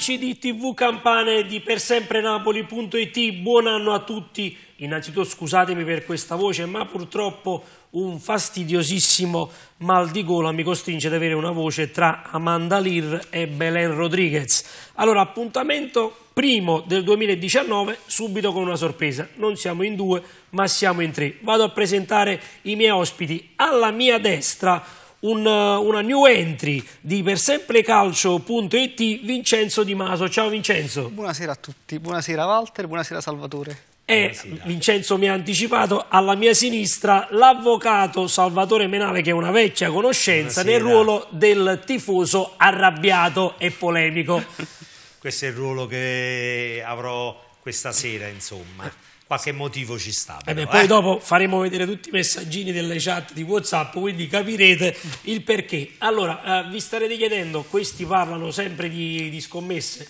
amici di TV Campana e di persemprenapoli.it, buon anno a tutti. Innanzitutto scusatemi per questa voce, ma purtroppo un fastidiosissimo mal di gola mi costringe ad avere una voce tra Amanda Lear e Belen Rodriguez. Allora, appuntamento primo del 2019, subito con una sorpresa. Non siamo in due, ma siamo in tre. Vado a presentare i miei ospiti. Alla mia destra un, eh, una new entry di persemplecalcio.it Vincenzo Di Maso. Ciao Vincenzo. Buonasera a tutti, buonasera Walter, buonasera Salvatore. E Vincenzo mi ha anticipato alla mia sinistra l'avvocato Salvatore Menale, che è una vecchia conoscenza, buonasera. nel ruolo del tifoso arrabbiato e polemico. Questo è il ruolo che avrò questa sera, insomma qualche motivo ci sta. Eh però, eh poi dopo faremo vedere tutti i messaggini delle chat di WhatsApp, quindi capirete il perché. Allora, eh, vi starete chiedendo, questi parlano sempre di, di, scommesse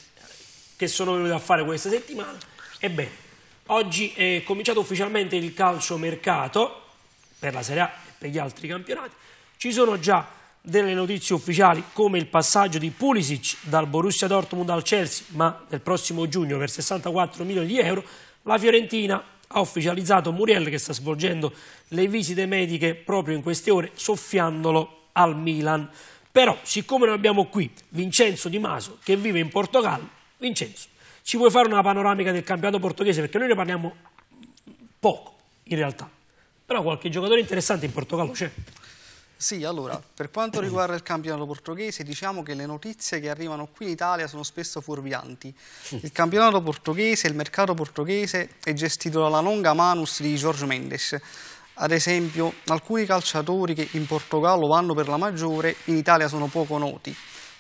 che sono venute a fare questa settimana. Ebbene, oggi è cominciato ufficialmente il calcio mercato per la Serie A e per gli altri campionati. Ci sono già delle notizie ufficiali come il passaggio di Pulisic dal Borussia Dortmund al Chelsea, ma nel prossimo giugno per 64 milioni di euro, la Fiorentina ha ufficializzato Muriel che sta svolgendo le visite mediche proprio in queste ore soffiandolo al Milan. Però siccome noi abbiamo qui Vincenzo Di Maso che vive in Portogallo, Vincenzo ci vuoi fare una panoramica del campionato portoghese? Perché noi ne parliamo poco in realtà, però qualche giocatore interessante in Portogallo c'è. Sì, allora, per quanto riguarda il campionato portoghese, diciamo che le notizie che arrivano qui in Italia sono spesso fuorvianti. Il campionato portoghese, il mercato portoghese è gestito dalla longa manus di Jorge Mendes. Ad esempio, alcuni calciatori che in Portogallo vanno per la maggiore, in Italia sono poco noti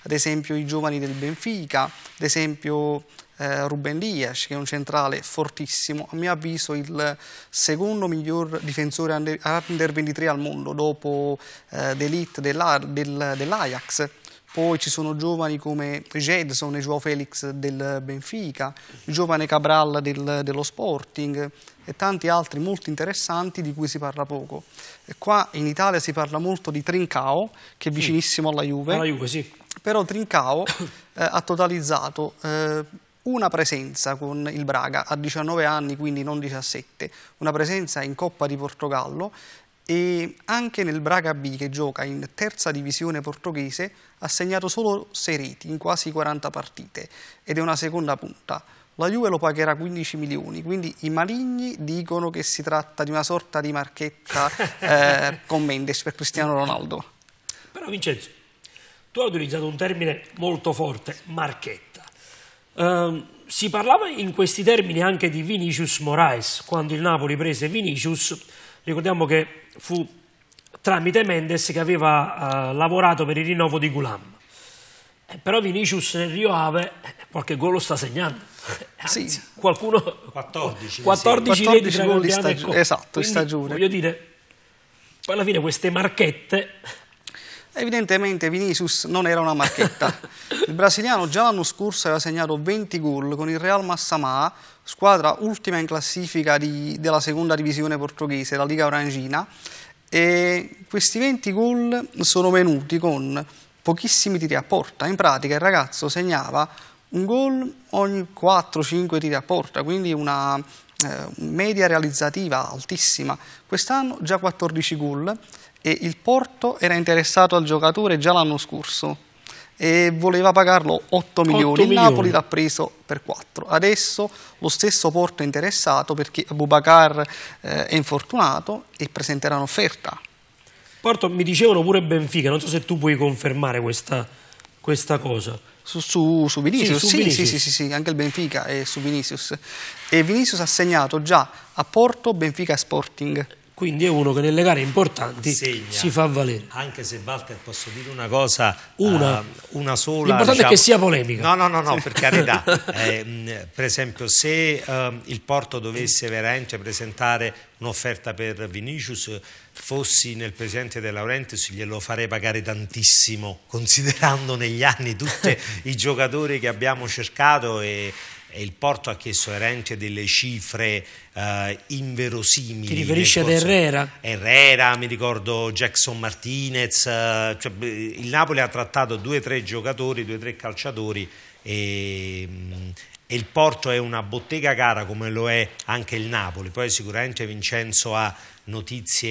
ad esempio i giovani del Benfica, ad esempio eh, Ruben Dias, che è un centrale fortissimo, a mio avviso il secondo miglior difensore under, 23 al mondo dopo eh, d'Elite dell'Ajax. Dell poi ci sono giovani come Jedson e João Felix del Benfica, il giovane Cabral del, dello Sporting e tanti altri molto interessanti di cui si parla poco. E qua in Italia si parla molto di Trincao, che è mm. vicinissimo alla Juve. Alla Juve, sì però Trincao eh, ha totalizzato eh, una presenza con il Braga a 19 anni, quindi non 17, una presenza in Coppa di Portogallo e anche nel Braga B che gioca in terza divisione portoghese ha segnato solo 6 reti in quasi 40 partite ed è una seconda punta. La Juve lo pagherà 15 milioni, quindi i maligni dicono che si tratta di una sorta di marchetta eh, con Mendes per Cristiano Ronaldo. Però Vincenzo, tu hai utilizzato un termine molto forte, marchetta. Eh, si parlava in questi termini anche di Vinicius Moraes, quando il Napoli prese Vinicius, ricordiamo che fu tramite Mendes che aveva eh, lavorato per il rinnovo di Gulam. Eh, però Vinicius nel Rio Ave eh, qualche gol lo sta segnando. Eh, anzi, sì. qualcuno 14, 14, 14, 14 gol di stagione, ecco. esatto, Quindi, stagione. Voglio dire, poi alla fine queste marchette Evidentemente Vinicius non era una marchetta. Il brasiliano già l'anno scorso aveva segnato 20 gol con il Real Massamà, squadra ultima in classifica di, della seconda divisione portoghese, la Liga Orangina, e questi 20 gol sono venuti con pochissimi tiri a porta. In pratica il ragazzo segnava un gol ogni 4-5 tiri a porta, quindi una eh, media realizzativa altissima. Quest'anno già 14 gol e il Porto era interessato al giocatore già l'anno scorso e voleva pagarlo 8 milioni. il Napoli l'ha preso per 4. Adesso lo stesso Porto è interessato perché Bubacar eh, è infortunato e presenterà un'offerta. Porto, mi dicevano pure Benfica, non so se tu puoi confermare questa, questa cosa. Su, su, su Vinicius, sì, su sì, Vinicius. Sì, sì, sì, anche il Benfica è su Vinicius. E Vinicius ha segnato già a Porto, Benfica e Sporting quindi è uno che nelle gare importanti Segna. si fa valere. Anche se Walter posso dire una cosa, una, uh, una sola. L'importante diciamo, è che sia polemica. No, no, no, no per carità. eh, per esempio, se uh, il Porto dovesse veramente presentare un'offerta per Vinicius, fossi nel presidente De Laurentiis glielo farei pagare tantissimo, considerando negli anni tutti i giocatori che abbiamo cercato e il porto ha chiesto Erente delle cifre eh, inverosimili. Ti riferisce ad Herrera? Herrera, mi ricordo Jackson Martinez, eh, cioè, il Napoli ha trattato due o tre giocatori, due o tre calciatori e, mm, e il Porto è una bottega cara come lo è anche il Napoli. Poi sicuramente Vincenzo ha notizie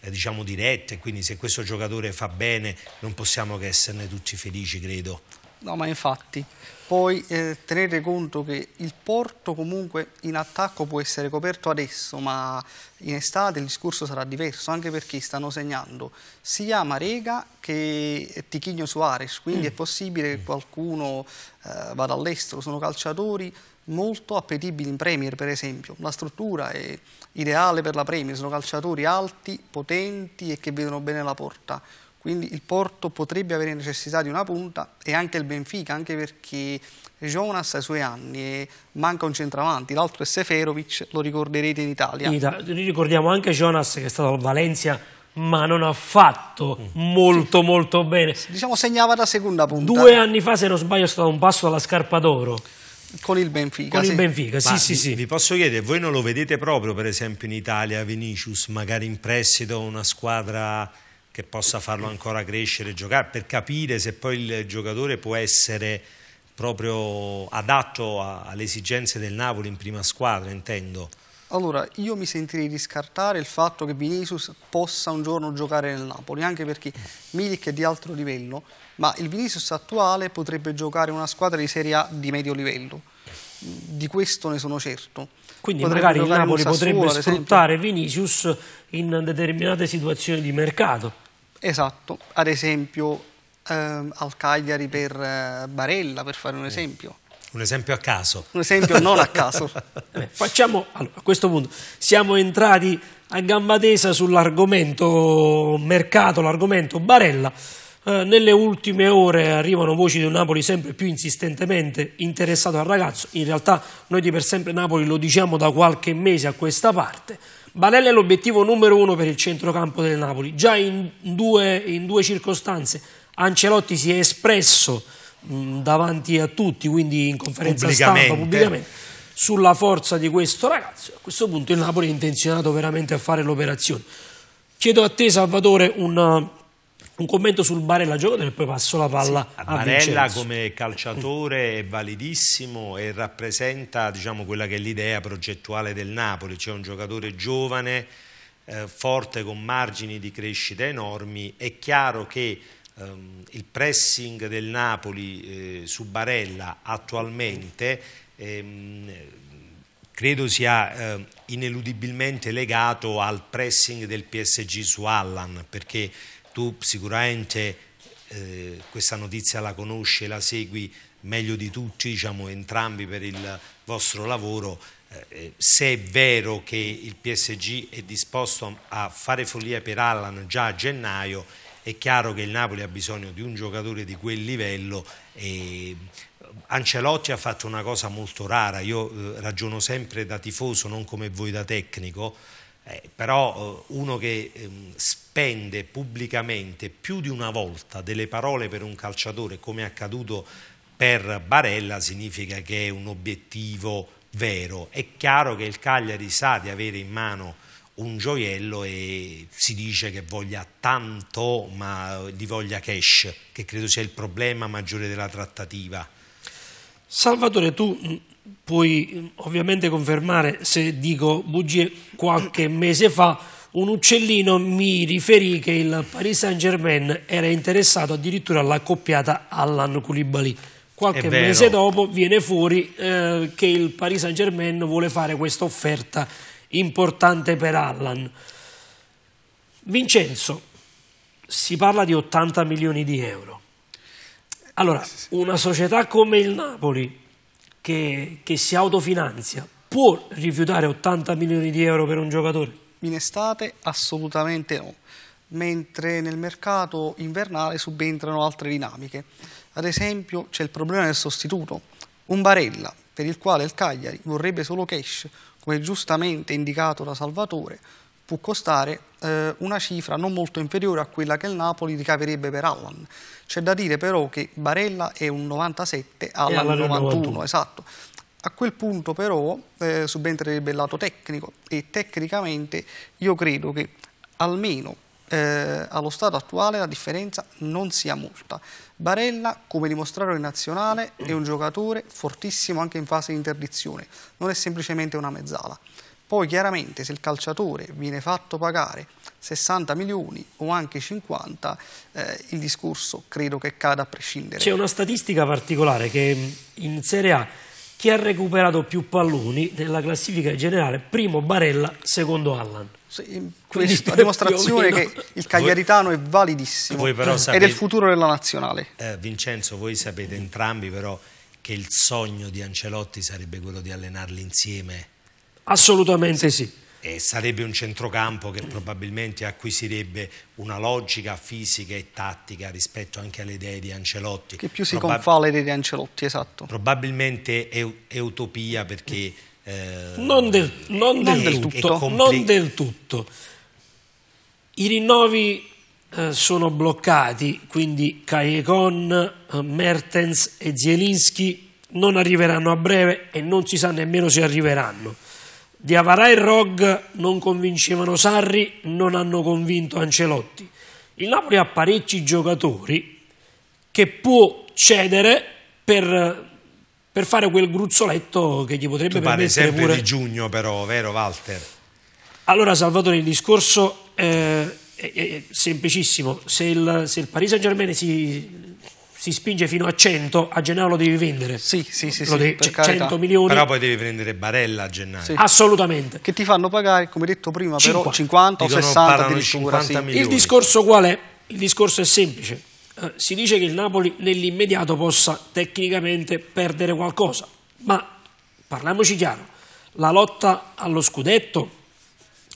eh, diciamo dirette, quindi se questo giocatore fa bene non possiamo che esserne tutti felici, credo. No, ma infatti poi eh, tenere conto che il porto comunque in attacco può essere coperto adesso, ma in estate il discorso sarà diverso, anche perché stanno segnando sia Marega che Tichigno Suarez, quindi mm. è possibile che mm. qualcuno eh, vada all'estero, sono calciatori molto appetibili in Premier per esempio, la struttura è ideale per la Premier, sono calciatori alti, potenti e che vedono bene la porta quindi il Porto potrebbe avere necessità di una punta e anche il Benfica, anche perché Jonas ha i suoi anni e manca un centravanti, l'altro è Seferovic, lo ricorderete in Italia. Ita ricordiamo anche Jonas che è stato a Valencia ma non ha fatto molto sì. molto bene. Diciamo segnava la seconda punta. Due anni fa, se non sbaglio, è stato un passo alla scarpa d'oro. Con il Benfica. Con sì. il Benfica, sì, sì, sì. Vi posso chiedere, voi non lo vedete proprio, per esempio, in Italia, Vinicius, magari in prestito, una squadra che possa farlo ancora crescere e giocare, per capire se poi il giocatore può essere proprio adatto a, alle esigenze del Napoli in prima squadra, intendo. Allora, io mi sentirei di scartare il fatto che Vinicius possa un giorno giocare nel Napoli, anche perché Milik è di altro livello, ma il Vinicius attuale potrebbe giocare in una squadra di Serie A di medio livello. Di questo ne sono certo. Quindi potrebbe magari il Napoli Sassuolo, potrebbe sfruttare Vinicius in determinate situazioni di mercato. Esatto, ad esempio ehm, al Cagliari per eh, Barella, per fare un esempio. Un esempio a caso. Un esempio non a caso. Beh, facciamo, allora, a questo punto siamo entrati a gamba tesa sull'argomento mercato, l'argomento Barella. Eh, nelle ultime ore arrivano voci di un Napoli sempre più insistentemente interessato al ragazzo. In realtà noi di per sempre Napoli lo diciamo da qualche mese a questa parte. Barella è l'obiettivo numero uno per il centrocampo del Napoli. Già in due, in due circostanze Ancelotti si è espresso mh, mm, davanti a tutti, quindi in conferenza pubblicamente. stampa pubblicamente, sulla forza di questo ragazzo. A questo punto il Napoli è intenzionato veramente a fare l'operazione. Chiedo a te, Salvatore, un un commento sul Barella giocatore e poi passo la palla sì, a Barella Vincenzo. come calciatore è validissimo e rappresenta diciamo, quella che è l'idea progettuale del Napoli, cioè un giocatore giovane, eh, forte con margini di crescita enormi, è chiaro che ehm, il pressing del Napoli eh, su Barella attualmente ehm, credo sia eh, ineludibilmente legato al pressing del PSG su Allan perché tu sicuramente eh, questa notizia la conosci e la segui meglio di tutti, diciamo entrambi per il vostro lavoro, eh, eh, se è vero che il PSG è disposto a fare follia per Allan già a gennaio, è chiaro che il Napoli ha bisogno di un giocatore di quel livello e eh, Ancelotti ha fatto una cosa molto rara, io ragiono sempre da tifoso, non come voi da tecnico, eh, però eh, uno che ehm, spende pubblicamente più di una volta delle parole per un calciatore, come è accaduto per Barella, significa che è un obiettivo vero. È chiaro che il Cagliari sa di avere in mano un gioiello e si dice che voglia tanto, ma eh, gli voglia cash, che credo sia il problema maggiore della trattativa. Salvatore, tu mm, puoi ovviamente confermare se dico bugie qualche mese fa un uccellino mi riferì che il Paris Saint Germain era interessato addirittura all'accoppiata Allan Koulibaly qualche mese dopo viene fuori eh, che il Paris Saint Germain vuole fare questa offerta importante per Allan Vincenzo si parla di 80 milioni di euro allora una società come il Napoli che, che si autofinanzia può rifiutare 80 milioni di euro per un giocatore? In estate assolutamente no, mentre nel mercato invernale subentrano altre dinamiche. Ad esempio c'è il problema del sostituto, un Barella per il quale il Cagliari vorrebbe solo cash, come giustamente indicato da Salvatore, può costare eh, una cifra non molto inferiore a quella che il Napoli ricaverebbe per Allan. C'è da dire però che Barella è un 97 alla, 91, 91, esatto. A quel punto però eh, subentrerebbe il lato tecnico e tecnicamente io credo che almeno eh, allo stato attuale la differenza non sia molta. Barella, come dimostrato in nazionale, è un giocatore fortissimo anche in fase di interdizione, non è semplicemente una mezzala. Poi chiaramente se il calciatore viene fatto pagare 60 milioni o anche 50, eh, il discorso credo che cada a prescindere. C'è una statistica particolare che mm, in Serie A chi ha recuperato più palloni nella classifica generale, primo Barella, secondo Allan. Sì, questa dimostrazione che il Cagliaritano voi, è validissimo ed è il futuro della nazionale. Eh, Vincenzo, voi sapete entrambi però che il sogno di Ancelotti sarebbe quello di allenarli insieme. Assolutamente sì eh, sarebbe un centrocampo che probabilmente acquisirebbe una logica fisica e tattica rispetto anche alle idee di Ancelotti. Che più si Probab- confà alle idee di Ancelotti, esatto. Probabilmente è, è utopia perché... Eh, non, del, non, è, del tutto, compl- non, del, tutto, I rinnovi eh, sono bloccati, quindi Kajekon, eh, Mertens e Zielinski non arriveranno a breve e non si sa nemmeno se arriveranno di Avarà e Rog non convincevano Sarri, non hanno convinto Ancelotti. Il Napoli ha parecchi giocatori che può cedere per, per fare quel gruzzoletto che gli potrebbe tu permettere sempre di giugno però, vero Walter? Allora Salvatore, il discorso eh, è, è, semplicissimo. Se il, se il Paris Saint-Germain si si spinge fino a 100, a gennaio lo devi vendere. Sì, sì, sì. Lo devi, sì, 100 cioè, milioni. Però poi devi prendere barella a gennaio. Sì. Assolutamente. Che ti fanno pagare, come detto prima, 50. 50 o 60 addirittura. sì. Il discorso qual è? Il discorso è semplice. Eh, si dice che il Napoli nell'immediato possa tecnicamente perdere qualcosa, ma parliamoci chiaro, la lotta allo scudetto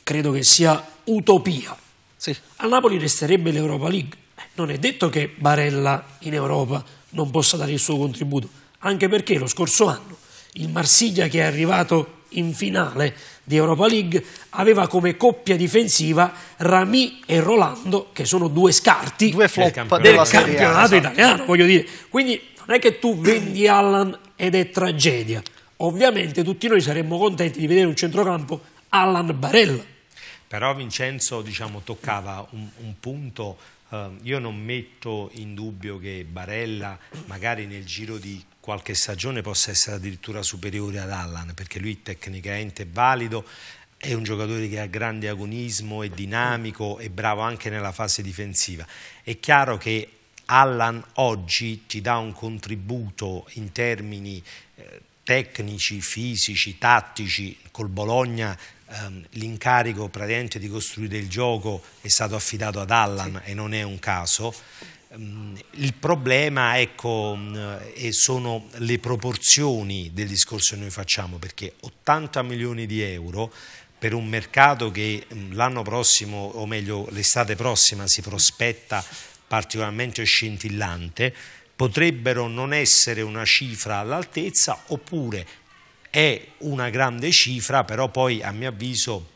credo che sia utopia. Sì. A Napoli resterebbe l'Europa League non è detto che Barella in Europa non possa dare il suo contributo, anche perché lo scorso anno il Marsiglia che è arrivato in finale di Europa League aveva come coppia difensiva Rami e Rolando che sono due scarti due del campionato, del campionato italiano esatto. voglio dire quindi non è che tu vendi Allan ed è tragedia ovviamente tutti noi saremmo contenti di vedere un centrocampo Allan Barella però Vincenzo diciamo, toccava un, un punto Ehm, io non metto in dubbio che Barella magari nel giro di qualche stagione possa essere addirittura superiore ad Allan, perché lui tecnicamente è valido, è un giocatore che ha grande agonismo, è dinamico, e bravo anche nella fase difensiva. È chiaro che Allan oggi ti dà un contributo in termini eh, tecnici, fisici, tattici, col Bologna ehm, l'incarico praticamente di costruire il gioco è stato affidato ad Allan sì. e non è un caso. Ehm, il problema ecco, eh, sono le proporzioni del discorso che noi facciamo, perché 80 milioni di euro per un mercato che mm, l'anno prossimo, o meglio l'estate prossima, si prospetta particolarmente scintillante, potrebbero non essere una cifra all'altezza oppure è una grande cifra, però poi a mio avviso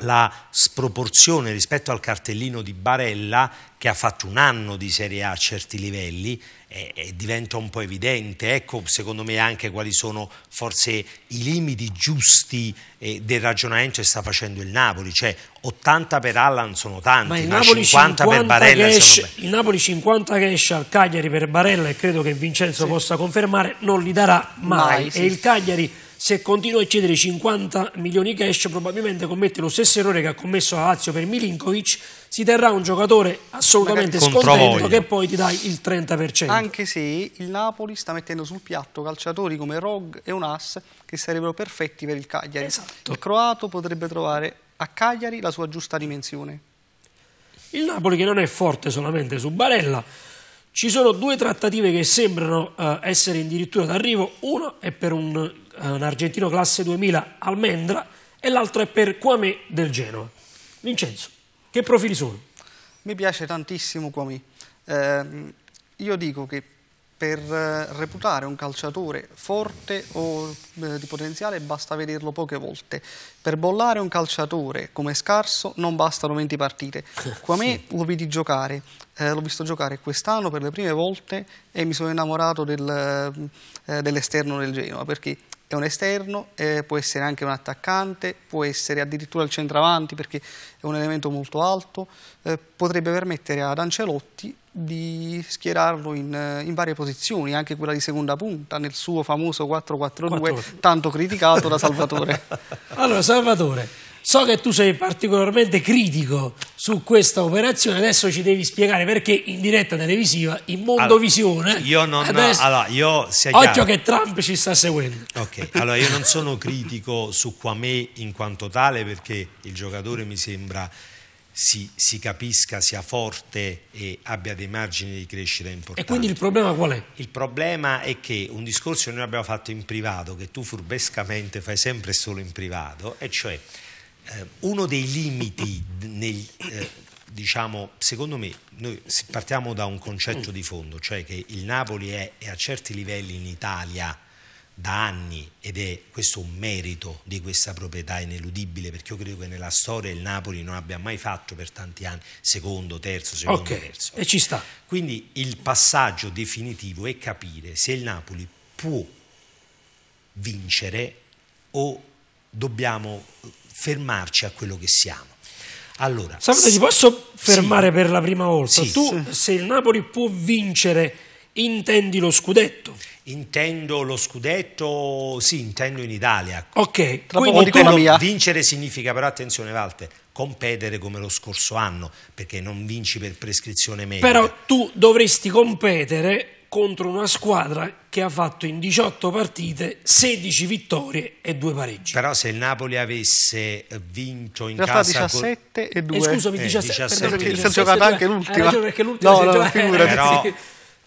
la sproporzione rispetto al cartellino di Barella che ha fatto un anno di Serie A a certi livelli e, e diventa un po' evidente, ecco secondo me anche quali sono forse i limiti giusti eh, del ragionamento che sta facendo il Napoli, cioè 80 per Allan sono tanti, ma, il ma Napoli 50, per Barella esce, il Napoli 50 che esce al Cagliari per Barella e credo che Vincenzo sì. possa confermare non li darà mai, mai sì. e il Cagliari se continua a eccedere 50 milioni cash probabilmente commette lo stesso errore che ha commesso a Lazio per Milinkovic, si terrà un giocatore assolutamente scontento che poi ti dai il 30%. Anche se il Napoli sta mettendo sul piatto calciatori come Rog e Unas che sarebbero perfetti per il Cagliari. Esatto. Il croato potrebbe trovare a Cagliari la sua giusta dimensione. Il Napoli che non è forte solamente su Barella, ci sono due trattative che sembrano eh, essere addirittura d'arrivo, una è per un eh, un argentino classe 2000 Almendra e l'altro è per Quame del Genoa. Vincenzo, che profili sono? Mi piace tantissimo Quame. Eh, io dico che per eh, reputare un calciatore forte o eh, di potenziale basta vederlo poche volte. Per bollare un calciatore come scarso non bastano 20 partite. Quame sì. lo vidi giocare, eh, l'ho visto giocare quest'anno per le prime volte e mi sono innamorato del, eh, dell'esterno del Genoa perché è un esterno, eh, può essere anche un attaccante, può essere addirittura il centravanti perché è un elemento molto alto, eh, potrebbe permettere ad Ancelotti di schierarlo in, eh, in, varie posizioni, anche quella di seconda punta nel suo famoso 4-4-2 tanto criticato da Salvatore. allora Salvatore, So che tu sei particolarmente critico su questa operazione, adesso ci devi spiegare perché in diretta televisiva, in Mondovisione. Allora, io non adesso, allora, io, Occhio che Trump ci sta seguendo. Ok, allora io non sono critico su Quame in quanto tale perché il giocatore mi sembra si, si, capisca, sia forte e abbia dei margini di crescita importanti. E quindi il problema qual è? Il problema è che un discorso che noi abbiamo fatto in privato, che tu furbescamente fai sempre solo in privato, e cioè eh, uno dei limiti, nel, eh, diciamo, secondo me, noi partiamo da un concetto di fondo, cioè che il Napoli è, è a certi livelli in Italia da anni ed è questo un merito di questa proprietà ineludibile perché io credo che nella storia il Napoli non abbia mai fatto per tanti anni secondo, terzo, secondo, okay, terzo. E ci sta. Quindi il passaggio definitivo è capire se il Napoli può vincere o dobbiamo fermarci a quello che siamo. Allora, Salve, ti posso fermare sì, per la prima volta? Sì, tu, sì. se il Napoli può vincere, intendi lo scudetto? Intendo lo scudetto, sì, intendo in Italia. Ok, tra quindi tu, vincere significa però, attenzione Walter, competere come lo scorso anno, perché non vinci per prescrizione media. Però tu dovresti competere contro una squadra che ha fatto in 18 partite 16 vittorie e 2 pareggi. Però se il Napoli avesse vinto in, in casa 17 col... e 2 eh, scusami, eh, 17, 17, perché si è giocata anche l'ultima. perché l'ultima no, no, gioca... Eh, figura, però,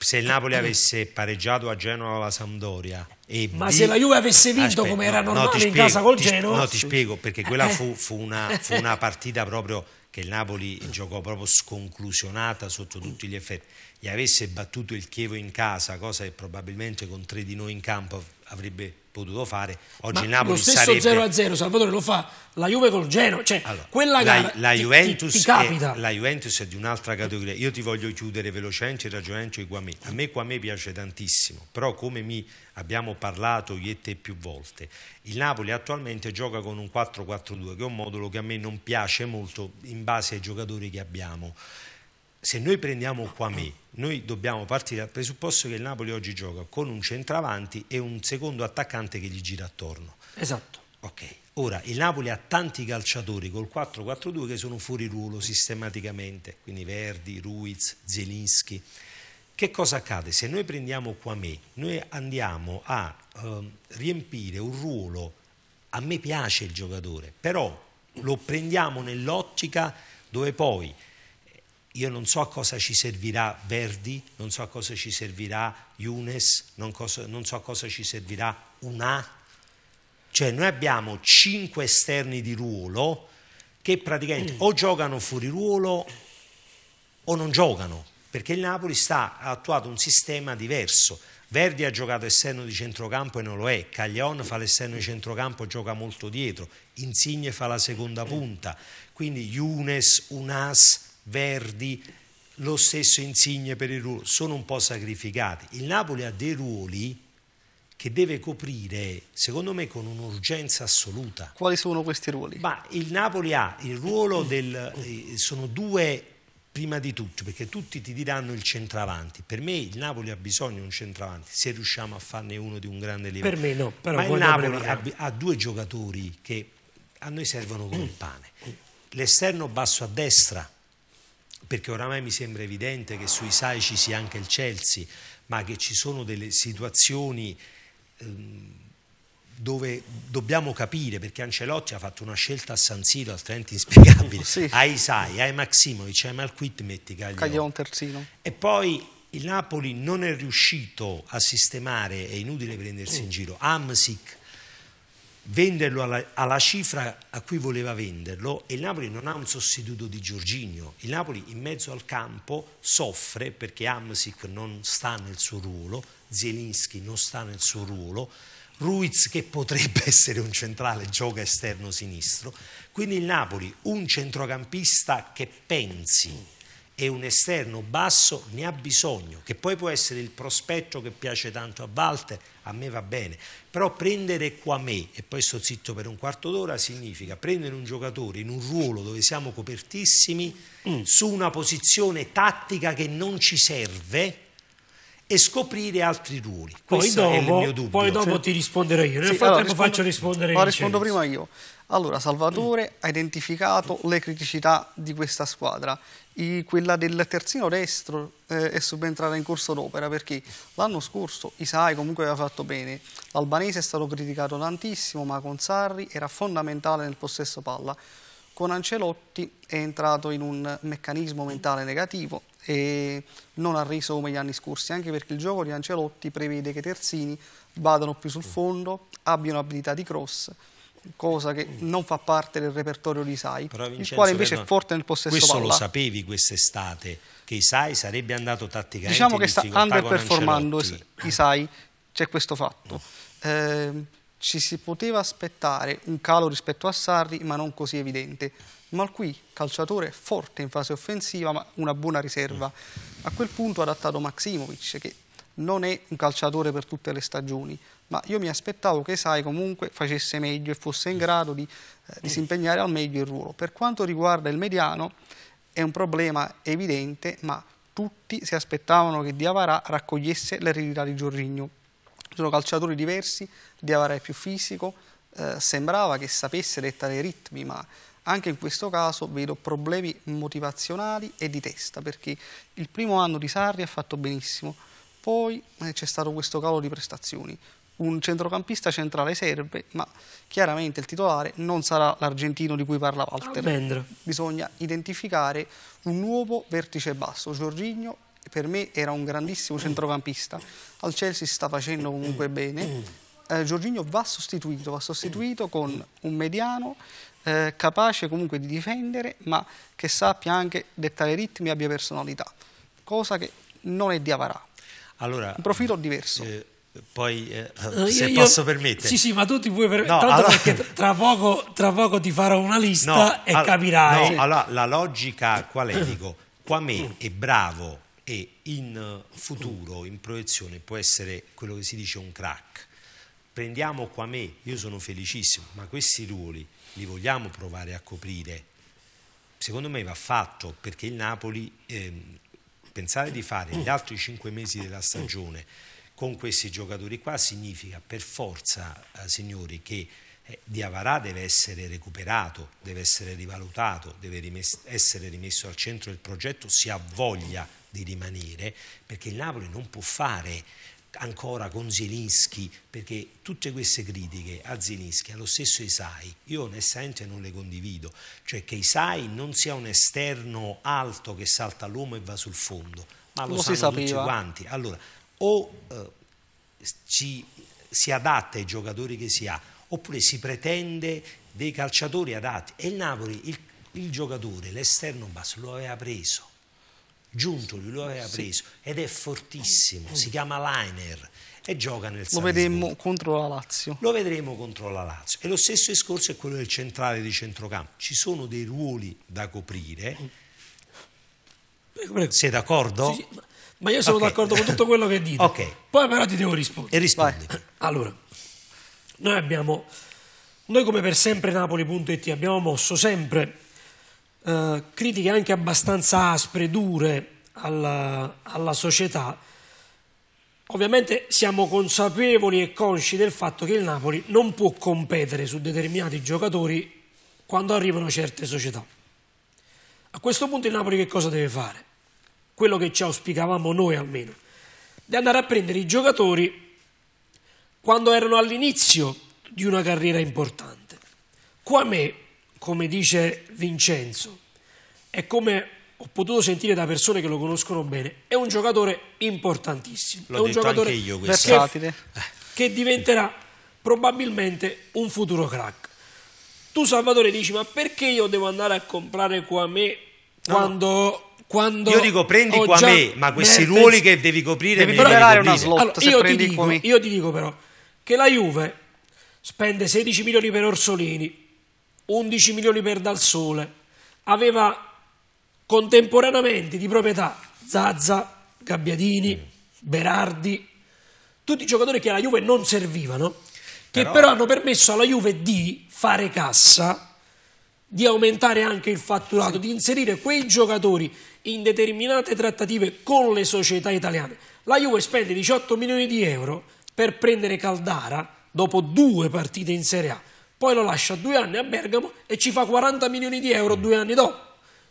se il Napoli avesse pareggiato a Genova la Sampdoria ma di... se la Juve avesse vinto Aspetta, come era normale no, spiego, in casa col Genova? no ti spiego perché quella eh. fu, fu, una, fu, una, partita proprio che il Napoli giocò proprio sconclusionata sotto tutti gli effetti gli avesse battuto il Chievo in casa, cosa che probabilmente con tre di noi in campo avrebbe potuto fare, oggi il Napoli lo stesso sarebbe... 0-0, Salvatore lo fa la Juve col Genoa, cioè allora, quella la, la Juventus ti, ti, ti È, la Juventus è di un'altra categoria. Io ti voglio chiudere velocemente il ragionamento di Guamè. A me Guamè piace tantissimo, però come mi abbiamo parlato io e te più volte, il Napoli attualmente gioca con un 4-4-2, che è un modulo che a me non piace molto in base ai giocatori che abbiamo se noi prendiamo Quami, noi dobbiamo partire dal presupposto che il Napoli oggi gioca con un centravanti e un secondo attaccante che gli gira attorno. Esatto. Ok. Ora, il Napoli ha tanti calciatori col 4-4-2 che sono fuori ruolo sistematicamente, quindi Verdi, Ruiz, Zelinski. Che cosa accade? Se noi prendiamo Quame, noi andiamo a ehm, riempire un ruolo, a me piace il giocatore, però lo prendiamo nell'ottica dove poi io non so a cosa ci servirà Verdi, non so a cosa ci servirà Younes, non, cosa, non so a cosa ci servirà Una. Cioè noi abbiamo cinque esterni di ruolo che praticamente o giocano fuori ruolo o non giocano, perché il Napoli sta, ha attuato un sistema diverso. Verdi ha giocato esterno di centrocampo e non lo è, Caglione fa l'esterno di centrocampo e gioca molto dietro, Insigne fa la seconda punta, quindi Younes, Unas, Verdi, lo stesso Insigne per il ruolo, sono un po' sacrificati. Il Napoli ha dei ruoli che deve coprire, secondo me, con un'urgenza assoluta. Quali sono questi ruoli? Ma il Napoli ha il ruolo del... Eh, sono due prima di tutto, perché tutti ti diranno il centravanti. Per me il Napoli ha bisogno di un centravanti, se riusciamo a farne uno di un grande livello. Per me no, però Ma il Napoli ha, ha, due giocatori che a noi servono come il mm. pane. L'esterno basso a destra, perché oramai mi sembra evidente che sui SAI ci sia anche il Chelsea, ma che ci sono delle situazioni ehm, dove dobbiamo capire, perché Ancelotti ha fatto una scelta a San Siro altrimenti inspiegabile, sì. ai SAI, ai Maximovic, ai Malquit metti Caglion. terzino. E poi il Napoli non è riuscito a sistemare, è inutile prendersi mm. in giro, Amsic venderlo alla, alla, cifra a cui voleva venderlo e il Napoli non ha un sostituto di Giorginio. Il Napoli in mezzo al campo soffre perché Amsic non sta nel suo ruolo, Zielinski non sta nel suo ruolo, Ruiz che potrebbe essere un centrale gioca esterno sinistro. Quindi il Napoli, un centrocampista che pensi e un esterno basso ne ha bisogno, che poi può essere il prospetto che piace tanto a Walter, a me va bene, però prendere qua me e poi sto zitto per un quarto d'ora significa prendere un giocatore in un ruolo dove siamo copertissimi mm. su una posizione tattica che non ci serve e scoprire altri ruoli. Poi Questo dopo, è il mio dubbio. Poi dopo ti risponderò io. Nel sì, frattempo allora, faccio rispondere io. Ma rispondo prima io. Allora, Salvatore ha identificato le criticità di questa squadra. I, quella del terzino destro eh, è subentrata in corso d'opera perché l'anno scorso Isai comunque aveva fatto bene. L'albanese è stato criticato tantissimo, ma con Sarri era fondamentale nel possesso palla. Con Ancelotti è entrato in un meccanismo mentale negativo e non ha riso come gli anni scorsi, anche perché il gioco di Ancelotti prevede che i terzini vadano più sul fondo, abbiano abilità di cross cosa che non fa parte del repertorio di Isai, il quale invece è forte nel possesso questo palla. Questo lo sapevi quest'estate, che Isai sarebbe andato tatticamente Diciamo che sta underperformando Isai, c'è questo fatto. Eh, ci si poteva aspettare un calo rispetto a Sarri, ma non così evidente. Malqui, calciatore forte in fase offensiva, ma una buona riserva. A quel punto ha adattato Maximovic, che non è un calciatore per tutte le stagioni, ma io mi aspettavo che Sai comunque facesse meglio e fosse in grado di eh, disimpegnare al meglio il ruolo. Per quanto riguarda il mediano è un problema evidente, ma tutti si aspettavano che Diavara raccogliesse l'eredità di Giorrigno. Sono calciatori diversi, Diavara è più fisico, eh, sembrava che sapesse dettare i ritmi, ma anche in questo caso vedo problemi motivazionali e di testa, perché il primo anno di Sarri ha fatto benissimo, poi eh, c'è stato questo calo di prestazioni, un centrocampista centrale serve, ma chiaramente il titolare non sarà l'argentino di cui parla Walter. Almendro. Bisogna identificare un nuovo vertice basso. Giorginio per me era un grandissimo centrocampista, al Chelsea si sta facendo comunque bene. Eh, Giorginio va sostituito, va sostituito con un mediano eh, capace comunque di difendere, ma che sappia anche dettare ritmi e abbia personalità, cosa che non è di Avarà. Allora, un profilo diverso. Eh poi eh, eh se io, posso permettere. Sì, sì, ma tu ti puoi permettere, no, allora... tra poco, tra poco, ti farò una lista no, e all... capirai. No, allora la logica qual è? Dico, Quame è bravo e in futuro, in proiezione, può essere quello che si dice un crack. Prendiamo Quame, io sono felicissimo, ma questi ruoli li vogliamo provare a coprire. Secondo me va fatto perché il Napoli, eh, pensare di fare gli altri cinque mesi della stagione con questi giocatori qua significa per forza, eh, signori, che eh, Diavarà deve essere recuperato, deve essere rivalutato, deve rimesso, essere rimesso al centro del progetto si ha voglia di rimanere, perché il Napoli non può fare ancora con Zielinski, perché tutte queste critiche a Zielinski, allo stesso Isai, io onestamente non le condivido, cioè che Isai non sia un esterno alto che salta l'uomo e va sul fondo, ma lo, lo sanno tutti quanti. Allora, o eh, ci, si adatta ai giocatori che si ha, oppure si pretende dei calciatori adatti. E il Napoli, il, il giocatore, l'esterno basso, lo aveva preso. Giuntoli lo aveva preso ed è fortissimo, si chiama Liner e gioca nel Lo vedremo contro la Lazio. Lo vedremo contro la Lazio. E lo stesso discorso è quello del centrale di centrocampo. Ci sono dei ruoli da coprire. Prego, mm. prego. Sei d'accordo? Sì, sì. Ma io sono okay. d'accordo con tutto quello che dite. Ok. Poi però ti devo rispondere. E rispondi. Allora, noi abbiamo, noi come per sempre Napoli.it abbiamo mosso sempre eh, critiche anche abbastanza aspre, dure alla, alla società. Ovviamente siamo consapevoli e consci del fatto che il Napoli non può competere su determinati giocatori quando arrivano certe società. A questo punto il Napoli che cosa deve fare? quello che ci auspicavamo noi almeno, di andare a prendere i giocatori quando erano all'inizio di una carriera importante. Quame, come dice Vincenzo, e come ho potuto sentire da persone che lo conoscono bene, è un giocatore importantissimo. L'ho è un giocatore io che, che diventerà probabilmente un futuro crack. Tu Salvatore dici ma perché io devo andare a comprare Quame no. quando quando io dico prendi qua me, ma questi Mertens, ruoli che devi coprire devi devi una Slot, allora, io, ti dico, io ti dico però che la Juve spende 16 milioni per Orsolini, 11 milioni per Dal Sole, aveva contemporaneamente di proprietà Zazza, Gabbiadini, Berardi, tutti i giocatori che alla Juve non servivano, che però, però hanno permesso alla Juve di fare cassa di aumentare anche il fatturato, sì. di inserire quei giocatori in determinate trattative con le società italiane. La Juve spende 18 milioni di euro per prendere Caldara dopo due partite in Serie A, poi lo lascia due anni a Bergamo e ci fa 40 milioni di euro mm. due anni dopo.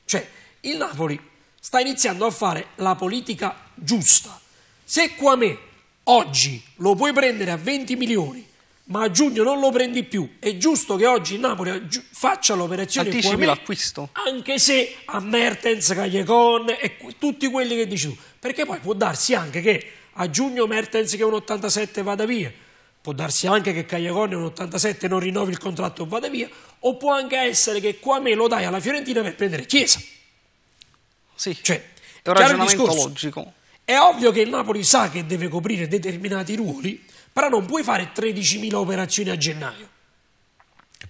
Cioè, il Napoli sta iniziando a fare la politica giusta. Se qua me oggi lo puoi prendere a 20 milioni ma a giugno non lo prendi più. È giusto che oggi il Napoli faccia l'operazione Anticipi l'acquisto. Anche se a Mertens, Cagliacon e tutti quelli che dici tu. Perché poi può darsi anche che a giugno Mertens che è un 87 vada via. Può darsi anche che Cagliacone un 87 non rinnovi il contratto e vada via. O può anche essere che qua me lo dai alla Fiorentina per prendere Chiesa. Sì, cioè, è un ragionamento logico. È ovvio che il Napoli sa che deve coprire determinati ruoli però non puoi fare 13.000 operazioni a gennaio.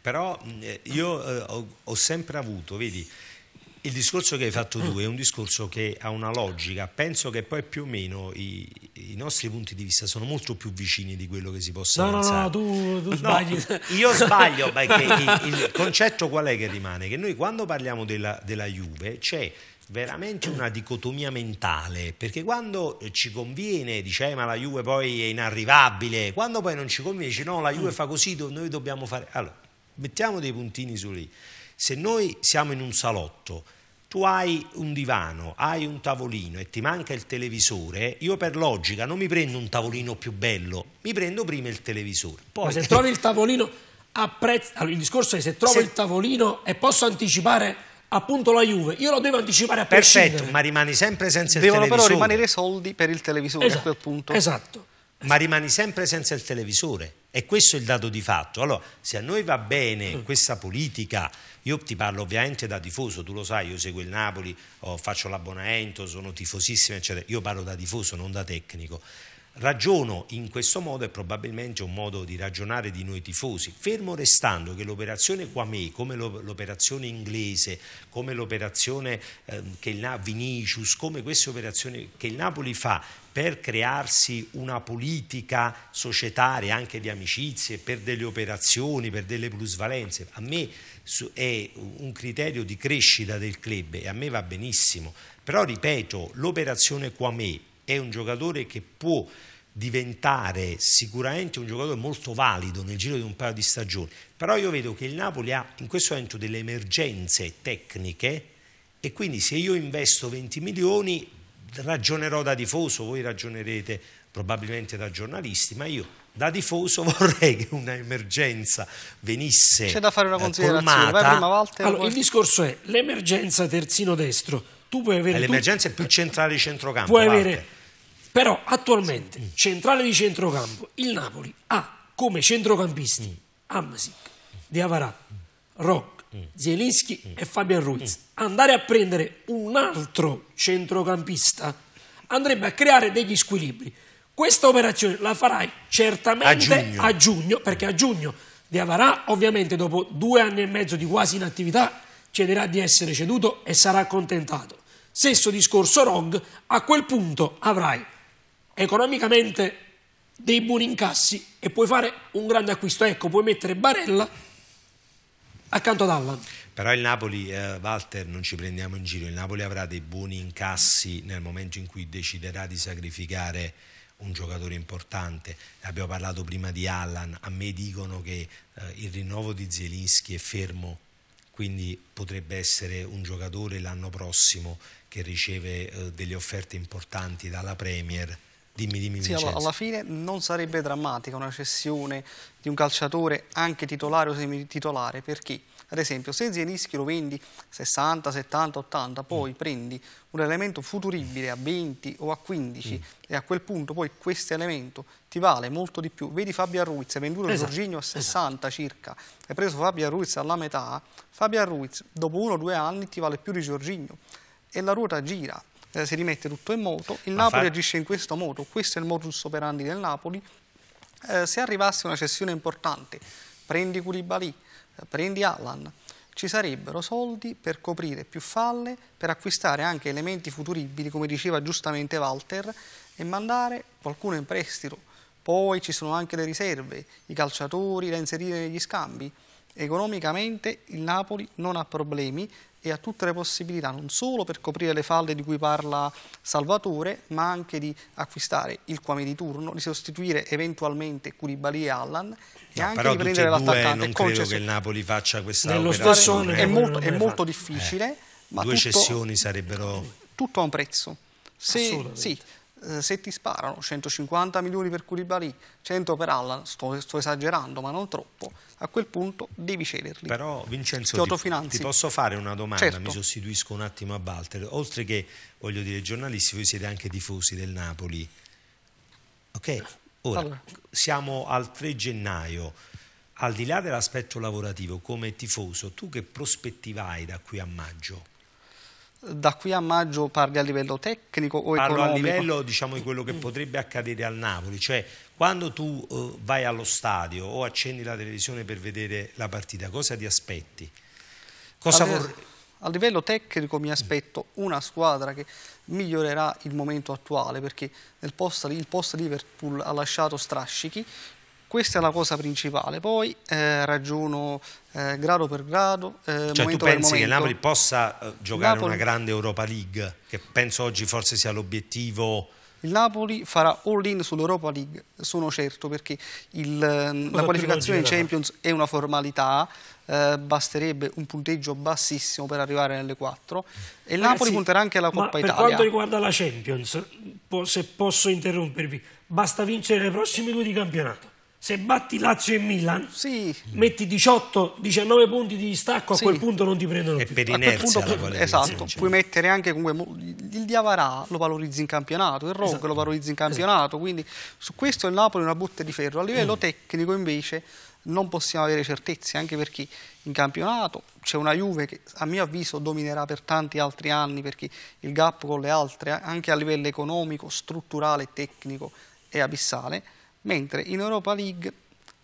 Però eh, io eh, ho, ho sempre avuto, vedi, il discorso che hai fatto tu è un discorso che ha una logica, penso che poi più o meno i, i nostri punti di vista sono molto più vicini di quello che si possa no, pensare. No, no, tu, tu no, sbagli. io sbaglio, perché il, il, concetto qual è che rimane? Che noi quando parliamo della, della Juve c'è veramente una dicotomia mentale, perché quando eh, ci conviene dice eh, ma la Juve poi è inarrivabile, quando poi non ci conviene dice no la Juve mm. fa così, noi dobbiamo fare... Allora, mettiamo dei puntini su lì. Se noi siamo in un salotto, tu hai un divano, hai un tavolino e ti manca il televisore, io per logica non mi prendo un tavolino più bello, mi prendo prima il televisore. Poi... Ma se trovi il tavolino, apprezzo... Allora, il discorso è se trovo se... il tavolino e posso anticipare appunto la Juve, io lo devo anticipare a Perfetto, ma rimani sempre senza Devono il televisore. Devono però rimanere soldi per il televisore esatto, a quel punto. Esatto. Ma rimani sempre senza il televisore e questo è il dato di fatto. Allora, se a noi va bene mm. questa politica, io ti parlo ovviamente da tifoso, tu lo sai, io seguo il Napoli, oh, faccio l'abbonamento, sono tifosissimo, eccetera. Io parlo da tifoso, non da tecnico. Ragiono in questo modo è probabilmente un modo di ragionare di noi tifosi, fermo restando che l'operazione Quame, come l'operazione inglese, come l'operazione ehm, che il, Vinicius, come queste operazioni che il Napoli fa per crearsi una politica societaria anche di amicizie, per delle operazioni, per delle plusvalenze. A me è un criterio di crescita del club e a me va benissimo. Però ripeto, l'operazione Quame è un giocatore che può diventare sicuramente un giocatore molto valido nel giro di un paio di stagioni, però io vedo che il Napoli ha in questo momento delle emergenze tecniche e quindi se io investo 20 milioni ragionerò da tifoso, voi ragionerete probabilmente da giornalisti, ma io da tifoso vorrei che un'emergenza venisse C'è da fare una eh, considerazione, Vai, prima, Walter, allora, poi... il discorso è l'emergenza terzino destro, tu puoi avere l'emergenza tu... è più centrale di centrocampo, puoi Walter. avere però attualmente, centrale di centrocampo, il Napoli ha come centrocampisti mm. Amsic, Diavarà, Rock, Zielinski e Fabian Ruiz. Andare a prendere un altro centrocampista andrebbe a creare degli squilibri. Questa operazione la farai certamente a giugno, a giugno perché a giugno Diavarà ovviamente dopo due anni e mezzo di quasi inattività chiederà di essere ceduto e sarà accontentato. Stesso discorso Rog, a quel punto avrai economicamente dei buoni incassi e puoi fare un grande acquisto. Ecco, puoi mettere Barella accanto ad Allan. Però il Napoli, eh, Walter, non ci prendiamo in giro, il Napoli avrà dei buoni incassi nel momento in cui deciderà di sacrificare un giocatore importante. Abbiamo parlato prima di Allan, a me dicono che eh, il rinnovo di Zielinski è fermo, quindi potrebbe essere un giocatore l'anno prossimo che riceve eh, delle offerte importanti dalla Premier Dimmi, dimmi, sì, Vincenzo. alla fine non sarebbe drammatica una cessione di un calciatore anche titolare o semititolare, perché ad esempio se Zielinski lo vendi 60, 70, 80, poi mm. prendi un elemento futuribile a 20 o a 15 mm. e a quel punto poi questo elemento ti vale molto di più. Vedi Fabio Ruiz, hai venduto esatto, Jorginho a 60 esatto. circa, hai preso Fabio Ruiz alla metà, Fabio Ruiz dopo uno o due anni ti vale più di Jorginho e la ruota gira. Eh, si rimette tutto in moto, il Ma Napoli fa... agisce in questo modo, questo è il modus operandi del Napoli. Eh, se arrivasse una cessione importante, prendi Curibali, eh, prendi Allan, ci sarebbero soldi per coprire più falle, per acquistare anche elementi futuribili, come diceva giustamente Walter, e mandare qualcuno in prestito. Poi ci sono anche le riserve, i calciatori da inserire negli scambi. Economicamente il Napoli non ha problemi e ha tutte le possibilità non solo per coprire le falle di cui parla Salvatore, ma anche di acquistare il Kwame di turno, di sostituire eventualmente Curibali e Allan e no, anche di prendere l'attaccante. Non credo che il Napoli faccia questa Nello operazione. È molto, è molto difficile. Eh, ma due tutto, cessioni sarebbero... Tutto a un prezzo. Se, sì, eh, se ti sparano 150 milioni per Curibali, 100 per Allan, sto, sto, esagerando ma non troppo, a quel punto devi cederli. Però Vincenzo ti, ti, posso fare una domanda, certo. mi sostituisco un attimo a Walter, oltre che voglio dire giornalisti, voi siete anche tifosi del Napoli, ok? Ora, allora. siamo al 3 gennaio, al di là dell'aspetto lavorativo, come tifoso, tu che prospettiva hai da qui a maggio? da qui a maggio parli a livello tecnico o Parlo economico? a livello diciamo, di quello che potrebbe accadere al Napoli, cioè quando tu eh, vai allo stadio o accendi la televisione per vedere la partita, cosa ti aspetti? Cosa a, livello, a livello tecnico mi aspetto una squadra che migliorerà il momento attuale perché il post, il post Liverpool ha lasciato strascichi, questa è la cosa principale, poi eh, ragiono eh, grado per grado. Eh, cioè tu pensi che Napoli possa eh, giocare Napoli... una grande Europa League, che penso oggi forse sia l'obiettivo... Il Napoli farà all-in sull'Europa League, sono certo, perché il, ehm, la qualificazione in Champions è una formalità, eh, basterebbe un punteggio bassissimo per arrivare nelle quattro. e il Napoli punterà anche alla Coppa per Italia. Per quanto riguarda la Champions, se posso interrompervi, basta vincere le prossime due di campionato se batti Lazio e Milan, sì. metti 18-19 punti di distacco, a sì. quel punto non ti prendono e più. Per inerzia, punto, esatto, diciamo. puoi mettere anche comunque il Diavarà lo valorizzi in campionato, il Rogue esatto. lo valorizzi in campionato, esatto. quindi su questo il Napoli è una botte di ferro. A livello mm. tecnico invece non possiamo avere certezze, anche perché in campionato c'è una Juve che a mio avviso dominerà per tanti altri anni perché il gap con le altre, anche a livello economico, strutturale e tecnico, è abissale mentre in Europa League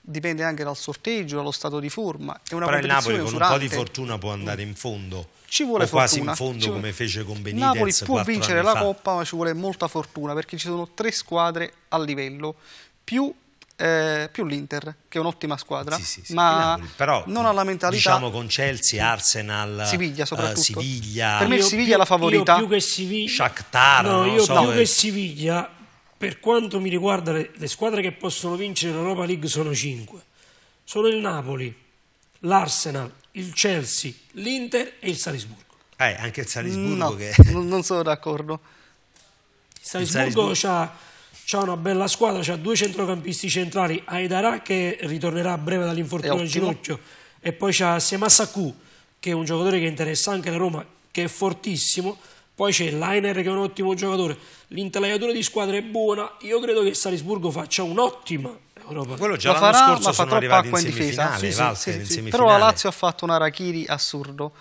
dipende anche dal sorteggio, dallo stato di forma. È una Però il Napoli con usurante. un po' di fortuna può andare in fondo, ci vuole o quasi in fondo ci come fece con Benitez Napoli può vincere la fa. Coppa ma ci vuole molta fortuna perché ci sono tre squadre a livello, più eh, più l'Inter, che è un'ottima squadra, sì, sì, sì. ma però, non ha la mentalità. Diciamo con Chelsea, Arsenal, Siviglia soprattutto. Uh, Siviglia. Per me io Siviglia è la favorita. Io più che Siviglia, Shakhtar, no, io so, più eh. che Siviglia per quanto mi riguarda le, le squadre che possono vincere l'Europa League sono 5. Sono il Napoli, l'Arsenal, il Chelsea, l'Inter e il Salisburgo. Eh, anche il Salisburgo no, che... non sono d'accordo. Il Salisburgo, ha C'ha, una bella squadra, ha due centrocampisti centrali, Aidara che ritornerà a breve dall'infortunio al ginocchio e poi c'ha Semasaku che è un giocatore che interessa anche la Roma, che è fortissimo poi c'è Lainer che è un ottimo giocatore, l'intelaiatura di squadra è buona, io credo che Salisburgo faccia un'ottima Europa. Quello già la farà, scorso ma fa troppa acqua in difesa. Sì, sì, sì, però la Lazio ha fatto un Arachiri assurdo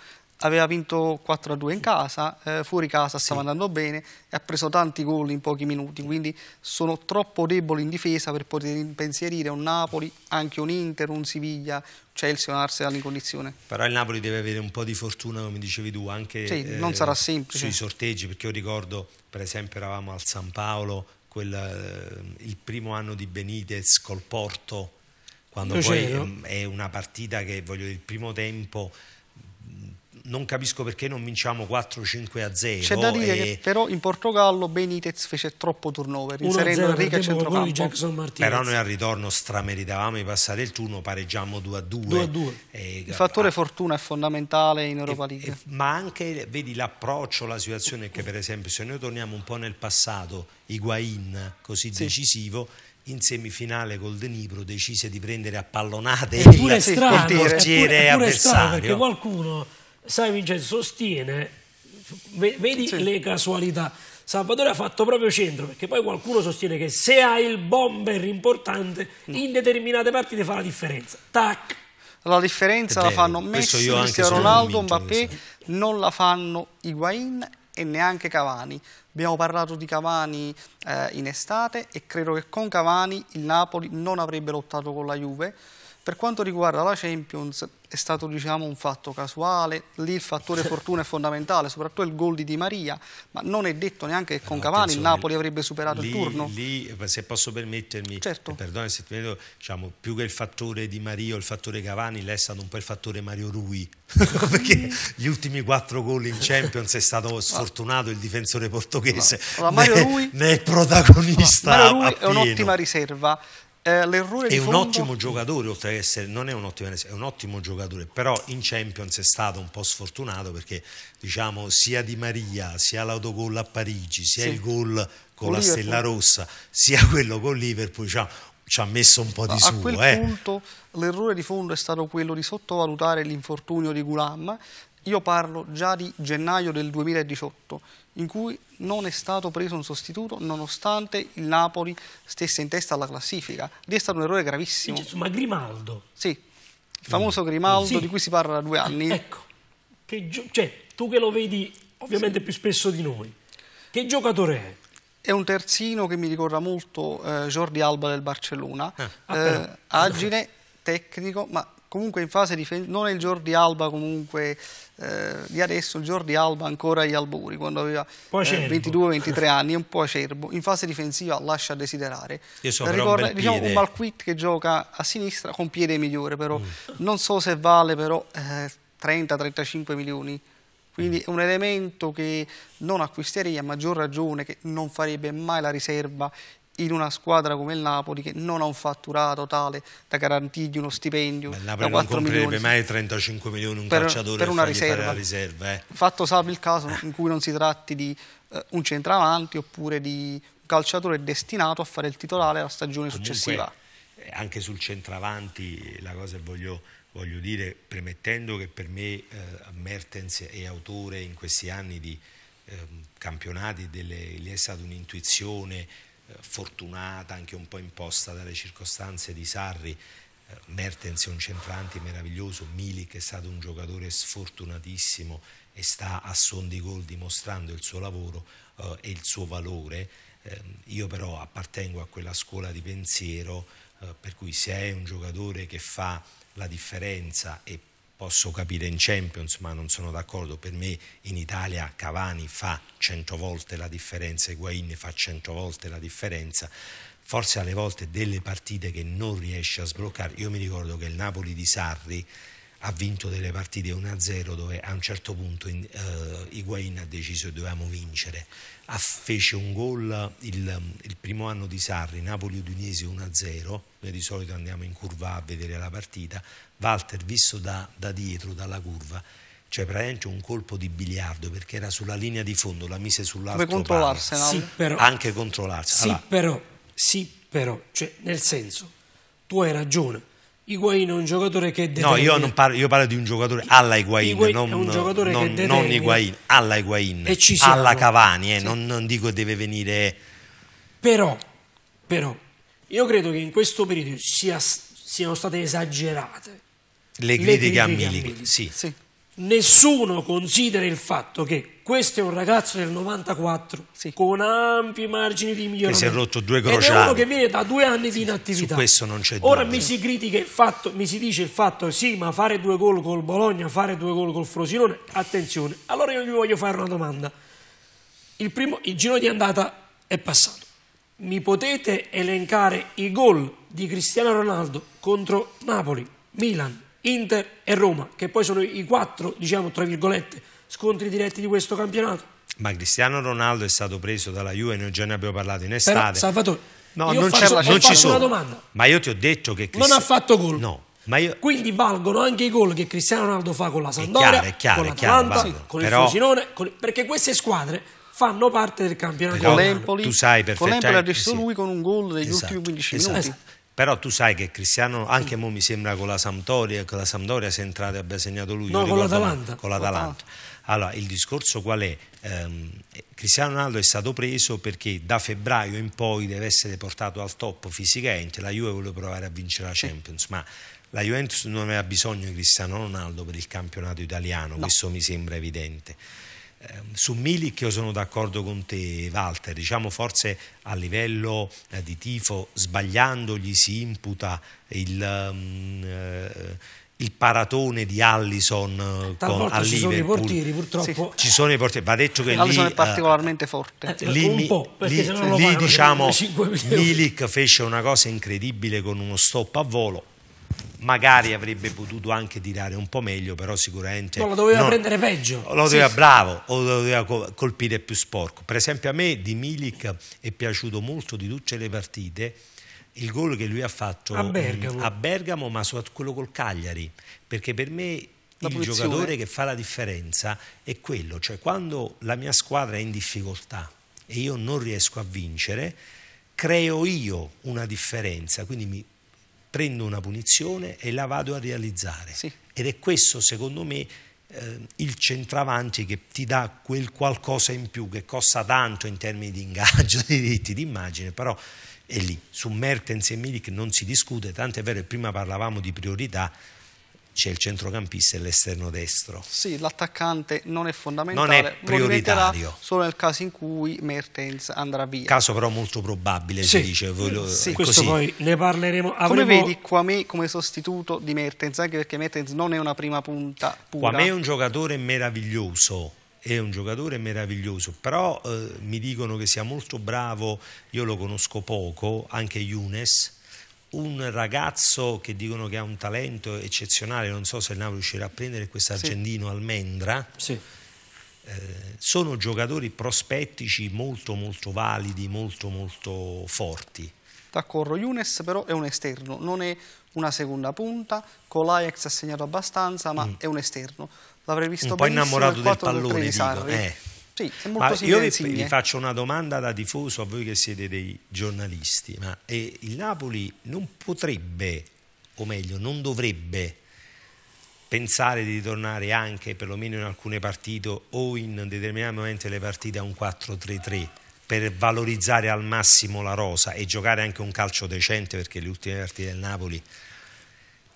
aveva vinto 4-2 a in casa, eh, fuori casa stava sì. andando bene e ha preso tanti gol in pochi minuti, quindi sono troppo deboli in difesa per poter impensierire un Napoli, anche un Inter, un Siviglia, Chelsea, un Arsenal in condizione. Però il Napoli deve avere un po' di fortuna, come dicevi tu, anche sì, eh, non sarà semplice. sui sorteggi, perché io ricordo per esempio eravamo al San Paolo, quel, eh, il primo anno di Benitez col Porto, quando Lo poi è, è una partita che voglio dire, il primo tempo non capisco perché non vinciamo 4-5 a 0. C'è da dire e... che però in Portogallo Benitez fece troppo turnover, inserendo Enrique a centrocampo. Però noi al ritorno strameritavamo di passare il turno, pareggiamo 2 2. 2, 2. il fattore ah. fortuna è fondamentale in Europa League. ma anche, vedi, l'approccio, la situazione che per esempio se noi torniamo un po' nel passato, Higuain così sì. decisivo, in semifinale col Denipro decise di prendere a pallonate il, strano, il portiere è pure, è Strano perché qualcuno sai Vincenzo, sostiene, vedi sì. le casualità. Salvatore ha fatto proprio centro perché poi qualcuno sostiene che se ha il bomber importante no. in determinate partite fa la differenza. Tac. La differenza la fanno Messi, Cristiano Ronaldo, Mbappé, non la fanno Higuain e neanche Cavani. Abbiamo parlato di Cavani eh, in estate e credo che con Cavani il Napoli non avrebbe lottato con la Juve. Per quanto riguarda la Champions è stato diciamo, un fatto casuale, lì il fattore fortuna è fondamentale, soprattutto il gol di Di Maria, ma non è detto neanche che con no, Cavani il Napoli avrebbe superato lì, il turno. Lì, se posso permettermi, certo. eh, perdone se ti vedo, diciamo, più che il fattore Di Maria o il fattore Cavani, lei è stato un po' il fattore Mario Rui, perché gli ultimi quattro gol in Champions è stato ah. sfortunato il difensore portoghese, ma, ah. allora, Mario ne, Rui, ne è protagonista. No, Mario Rui è un'ottima riserva, eh, l'errore di È fondo... ottimo giocatore, oltre ad essere, non è un ottimo, è un ottimo giocatore, però in Champions è stato un po' sfortunato perché diciamo sia Di Maria, sia l'autogol a Parigi, sia sì. il gol con, con la Liverpool. Stella Rossa, sia quello con Liverpool, diciamo, ci ha messo un po' di a suo. A quel eh. punto l'errore di fondo è stato quello di sottovalutare l'infortunio di Gulam. Io parlo già di gennaio del 2018 in cui non è stato preso un sostituto nonostante il Napoli stesse in testa alla classifica. Lì è stato un errore gravissimo. ma Grimaldo. Sì, il famoso mm. Grimaldo sì. di cui si parla da due anni. Ecco, cioè, tu che lo vedi ovviamente sì. più spesso di noi, che giocatore è? È un terzino che mi ricorda molto eh, Jordi Alba del Barcellona, ah, ah, eh. Ah, agile, tecnico, ma comunque in fase difensiva, non è il giorno di Alba comunque eh, di adesso, il giorno di Alba ancora agli albori, quando aveva eh, 22-23 anni, è un po' acerbo, in fase difensiva lascia desiderare. Io so, Ricorda, un diciamo un Malquit che gioca a sinistra con piede migliore però, mm. non so se vale però eh, 30-35 milioni. Quindi è un elemento che non acquisterei a maggior ragione, che non farebbe mai la riserva in una squadra come il Napoli che non ha un fatturato tale da garantirgli uno stipendio Beh, il Napoli non comprerebbe milioni. mai 35 milioni un per, calciatore per una riserva, riserva eh. fatto salvo il caso in cui non si tratti di eh, un centravanti oppure di un calciatore destinato a fare il titolare la stagione Comunque, successiva eh, anche sul centravanti la cosa che voglio, voglio dire premettendo che per me eh, Mertens è autore in questi anni di ehm, campionati delle, gli è stata un'intuizione eh, fortunata, anche un po' imposta dalle circostanze di Sarri, eh, Mertens è un centrante meraviglioso, Milik è stato un giocatore sfortunatissimo e sta a son di gol dimostrando il suo lavoro eh, e il suo valore. Eh, io però appartengo a quella scuola di pensiero eh, per cui se è un giocatore che fa la differenza e posso capire in Champions, ma non sono d'accordo, per me in Italia Cavani fa 100 volte la differenza, Higuain fa 100 volte la differenza, forse alle volte delle partite che non riesce a sbloccare, io mi ricordo che il Napoli di Sarri ha vinto delle partite 1-0 dove a un certo punto uh, eh, Higuain ha deciso che dovevamo vincere. Ha fece un gol il, il, primo anno di Sarri, Napoli-Udinese 1-0, noi di solito andiamo in curva a vedere la partita, Walter visto da, da dietro, dalla curva, cioè praticamente un colpo di biliardo perché era sulla linea di fondo, la mise sull'altro Come controllarsela. Sì, però, anche controllarsela. Sì, allora, però, sì, però, cioè, nel senso, tu hai ragione, Higuain è un giocatore che determina... No, io, non parlo, io parlo di un giocatore alla Higuain, Higuain non, è un giocatore non, che non Higuain, alla Higuain, e ci siamo. alla Cavani, eh, sì. non, non, dico deve venire... Però, però, io credo che in questo periodo sia, siano state esagerate le critiche, le critiche a Milik, sì. sì nessuno considera il fatto che questo è un ragazzo del 94 sì. con ampi margini di miglioramento che si è rotto due crociate ed è uno che viene da due anni di inattività ora mi si critica il fatto mi si dice il fatto sì ma fare due gol col Bologna fare due gol col Frosinone attenzione allora io vi voglio fare una domanda il, primo, il giro di andata è passato mi potete elencare i gol di Cristiano Ronaldo contro Napoli, Milan, Inter e Roma, che poi sono i quattro, diciamo, tra virgolette, scontri diretti di questo campionato. Ma Cristiano Ronaldo è stato preso dalla Juve, noi già ne abbiamo parlato in estate. Però, Salvatore, no, non, faccio, non ci sono. Domanda. Ma io ti ho detto che Cristiano... Non ha fatto gol. No. Io... Quindi valgono anche i gol che Cristiano Ronaldo fa con la Sampdoria, chiaro, chiaro, con l'Atalanta, chiaro, con il Fusinone, con... perché queste squadre fanno parte del campionato. Però, con l'Empoli, tu sai perfettamente. Con l'Empoli ha deciso sì. lui con un gol degli esatto, ultimi 15 esatto. minuti. Esatto. Però tu sai che Cristiano, anche mo mi sembra con la Sampdoria, con la Sampdoria se entrate abbia segnato lui. No, con l'Atalanta. Con l'Atalanta. Allora, il discorso qual è? Um, Cristiano Ronaldo è stato preso perché da febbraio in poi deve essere portato al top fisicamente, la Juve vuole provare a vincere la Champions, ma la Juventus non aveva bisogno di Cristiano Ronaldo per il campionato italiano, no. questo mi sembra evidente. Ehm, su Milik io sono d'accordo con te Walter, diciamo forse a livello eh, di tifo sbagliando gli si imputa il, um, eh, il paratone di Allison eh, con, con, ci sono i portieri purtroppo sì. ci sono i portieri va detto che Allison lì, è eh, particolarmente uh, forte lì, un po', lì, lì diciamo Milic fece una cosa incredibile con uno stop a volo magari avrebbe potuto anche tirare un po' meglio, però sicuramente... No, lo doveva non, prendere peggio. Lo doveva, sì. bravo, o lo doveva colpire più sporco. Per esempio a me di Milik è piaciuto molto di tutte le partite il gol che lui ha fatto a Bergamo, mm, a Bergamo ma soprattutto quello col Cagliari, perché per me la il posizione. giocatore che fa la differenza è quello, cioè quando la mia squadra è in difficoltà e io non riesco a vincere, creo io una differenza, quindi mi, prendo una punizione e la vado a realizzare. Sì. Ed è questo, secondo me, eh, il centravanti che ti dà quel qualcosa in più che costa tanto in termini di ingaggio, di diritti, d'immagine, però è lì. Su Mertens e Milik non si discute, tant'è vero che prima parlavamo di priorità, c'è il centrocampista e l'esterno destro. Sì, l'attaccante non è fondamentale, non è prioritario. Solo nel caso in cui Mertens andrà via. Caso però molto probabile, sì. si dice. Lo, sì. Questo poi ne parleremo. Avremo... Come vedi qua me come sostituto di Mertens, anche perché Mertens non è una prima punta pura. me è un giocatore meraviglioso. È un giocatore meraviglioso, però eh, mi dicono che sia molto bravo, io lo conosco poco, anche Younes, un ragazzo che dicono che ha un talento eccezionale, non so se il Napoli riuscirà a prendere questo argentino sì. Almendra. Sì. Eh, sono giocatori prospettici molto molto validi, molto molto forti. D'accordo, Younes però è un esterno, non è una seconda punta, con l'Ajax ha segnato abbastanza, ma mm. è un esterno. L'avrei visto un po' innamorato del pallone, di dico. Eh. Sì, è molto ma io vi, vi, faccio una domanda da tifoso a voi che siete dei giornalisti, ma eh, il Napoli non potrebbe, o meglio, non dovrebbe pensare di ritornare anche, perlomeno in alcune partite o in determinati momenti le partite, a un 4-3-3 per valorizzare al massimo la rosa e giocare anche un calcio decente perché le ultime partite del Napoli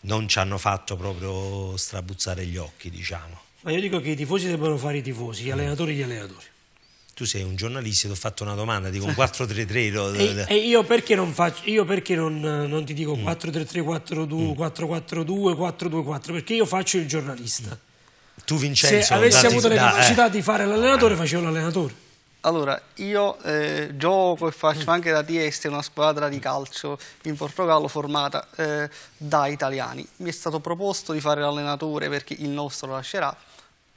non ci hanno fatto proprio strabuzzare gli occhi, diciamo. Ma io dico che i tifosi devono fare i tifosi, gli allenatori gli allenatori. Tu sei un giornalista, e ti ho fatto una domanda, dico un 4-3-3. E, e, io perché non, faccio, io perché non, non ti dico mm. 4-3-3, 4-2, 4-4-2, Perché io faccio il giornalista. Tu Vincenzo... Se avessi avuto da, le capacità eh. di fare l'allenatore, facevo l'allenatore. Allora, io eh, gioco e faccio anche da Tieste una squadra di calcio in Portogallo formata eh, da italiani. Mi è stato proposto di fare l'allenatore perché il nostro lascerà.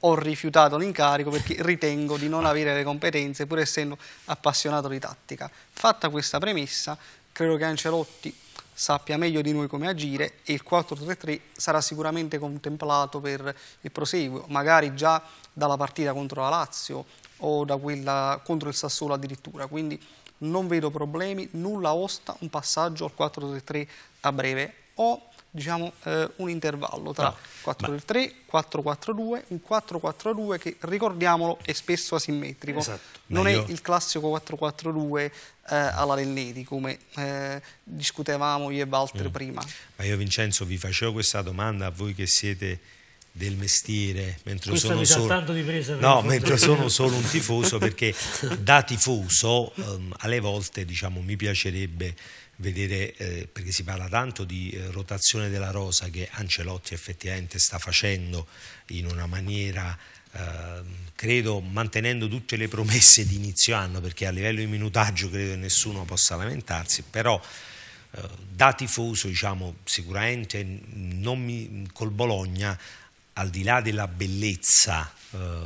Ho rifiutato l'incarico perché ritengo di non avere le competenze pur essendo appassionato di tattica. Fatta questa premessa, credo che Ancelotti sappia meglio di noi come agire e il 4-3-3 sarà sicuramente contemplato per il proseguo, magari già dalla partita contro la Lazio o da quella contro il Sassuolo addirittura, quindi non vedo problemi, nulla osta un passaggio al 4-3-3 a breve o diciamo, eh, un intervallo tra no, ah, 4-3, ma... 4-4-2, un 4-4-2 che ricordiamolo è spesso asimmetrico, esatto, non io... è il classico 4-4-2 eh, alla Lelleti come eh, discutevamo io e Walter mm. prima. Ma io Vincenzo vi facevo questa domanda a voi che siete del mestiere, mentre Questo sono, solo... No, mentre sono solo, un tifoso, perché da tifoso um, alle volte diciamo, mi piacerebbe vedere, eh, perché si parla tanto di eh, rotazione della rosa che Ancelotti effettivamente sta facendo in una maniera... Eh, credo mantenendo tutte le promesse di inizio anno perché a livello di minutaggio credo che nessuno possa lamentarsi però eh, da tifoso diciamo, sicuramente mi, col Bologna al di là della bellezza eh,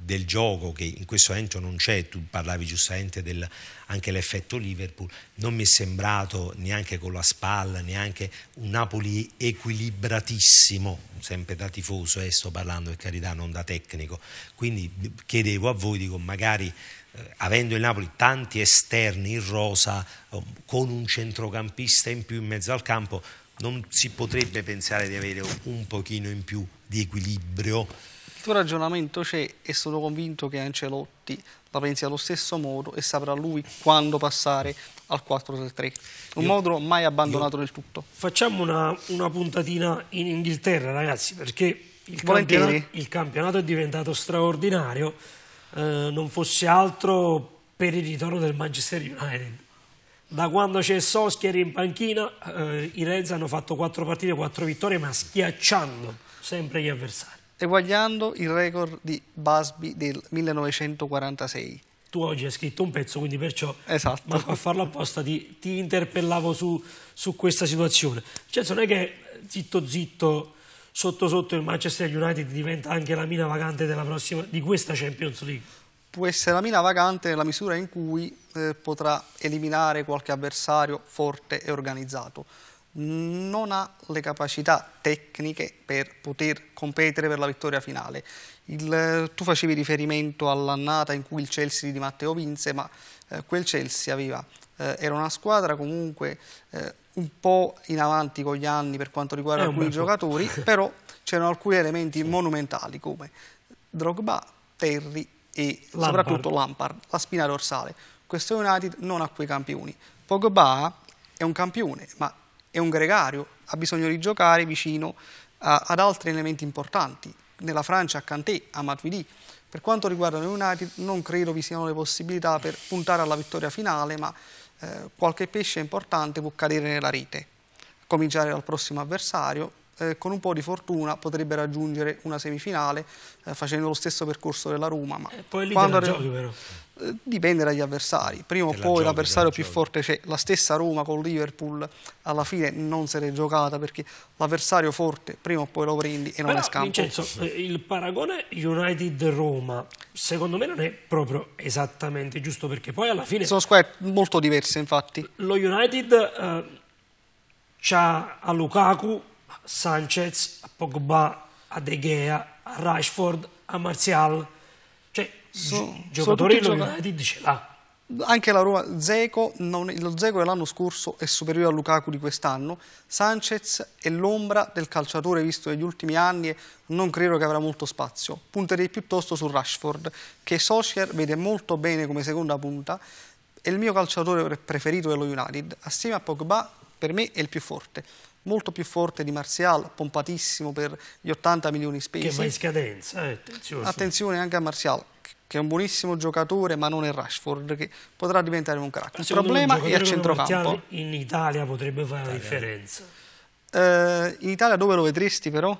del gioco, che in questo momento non c'è, tu parlavi giustamente del, anche dell'effetto Liverpool, non mi è sembrato neanche con la spalla, neanche un Napoli equilibratissimo, sempre da tifoso, eh, sto parlando per carità, non da tecnico, quindi chiedevo a voi, dico magari eh, avendo il Napoli tanti esterni in rosa, oh, con un centrocampista in più in mezzo al campo, non si potrebbe pensare di avere un pochino in più di equilibrio? Il tuo ragionamento c'è e sono convinto che Ancelotti la pensi allo stesso modo e saprà lui quando passare al 4-3-3. Un io, modo mai abbandonato del tutto. Facciamo una, una, puntatina in Inghilterra, ragazzi, perché il, campionato, il campionato, è diventato straordinario, eh, non fosse altro per il ritorno del Manchester United da quando c'è Soschier in panchina eh, i Reds hanno fatto quattro partite, quattro vittorie ma schiacciando sempre gli avversari eguagliando il record di Busby del 1946 tu oggi hai scritto un pezzo quindi perciò esatto. manco a farlo apposta ti, ti interpellavo su, su, questa situazione cioè non è che zitto zitto sotto sotto il Manchester United diventa anche la mina vacante prossima, di questa Champions League può essere la mina vagante nella misura in cui eh, potrà eliminare qualche avversario forte e organizzato. Non ha le capacità tecniche per poter competere per la vittoria finale. Il, eh, tu facevi riferimento all'annata in cui il Chelsea di Matteo vinse, ma eh, quel Chelsea aveva, eh, era una squadra comunque eh, un po' in avanti con gli anni per quanto riguarda alcuni giocatori, però c'erano alcuni elementi monumentali come Drogba, Terry, e Lampard. soprattutto Lampard, la spina dorsale. Questo United non ha quei campioni. Pogba è un campione, ma è un gregario, ha bisogno di giocare vicino a, ad altri elementi importanti. Nella Francia a Kanté, a Matuidi. Per quanto riguarda il United non credo vi siano le possibilità per puntare alla vittoria finale, ma eh, qualche pesce importante può cadere nella rete. Cominciare dal prossimo avversario, eh, con un po' di fortuna potrebbe raggiungere una semifinale eh, facendo lo stesso percorso della Roma. Ma eh, poi lì quando giochi, però. Eh, dipende dagli avversari. Prima o poi l'avversario più forte c'è. La stessa Roma con Liverpool alla fine non se l'è giocata perché l'avversario forte prima o poi lo prendi e non è scampo. Vincenzo, eh, il paragone United-Roma secondo me non è proprio esattamente giusto perché poi alla fine... Sono squadre molto diverse infatti. Lo United... Eh, c'ha a Lukaku a Sanchez, a Pogba, a De Gea, a Rashford, a Martial. Cioè, so, giocatori lo United ce l'ha. Anche la Roma, Zeco, lo Zeco dell'anno scorso è superiore a Lukaku di quest'anno. Sanchez è l'ombra del calciatore visto negli ultimi anni e non credo che avrà molto spazio. Punterei piuttosto su Rashford, che Solskjaer vede molto bene come seconda punta. È il mio calciatore preferito dello United. Assieme a Pogba, per me è il più forte molto più forte di Martial, pompatissimo per gli 80 milioni spesi. Che va in scadenza, eh, attenzione. Attenzione anche a Martial, che è un buonissimo giocatore ma non è Rashford che potrà diventare un crack. Il problema è a centrocampo. In Italia potrebbe fare Italia. la differenza. Eh, in Italia dove lo vedresti però?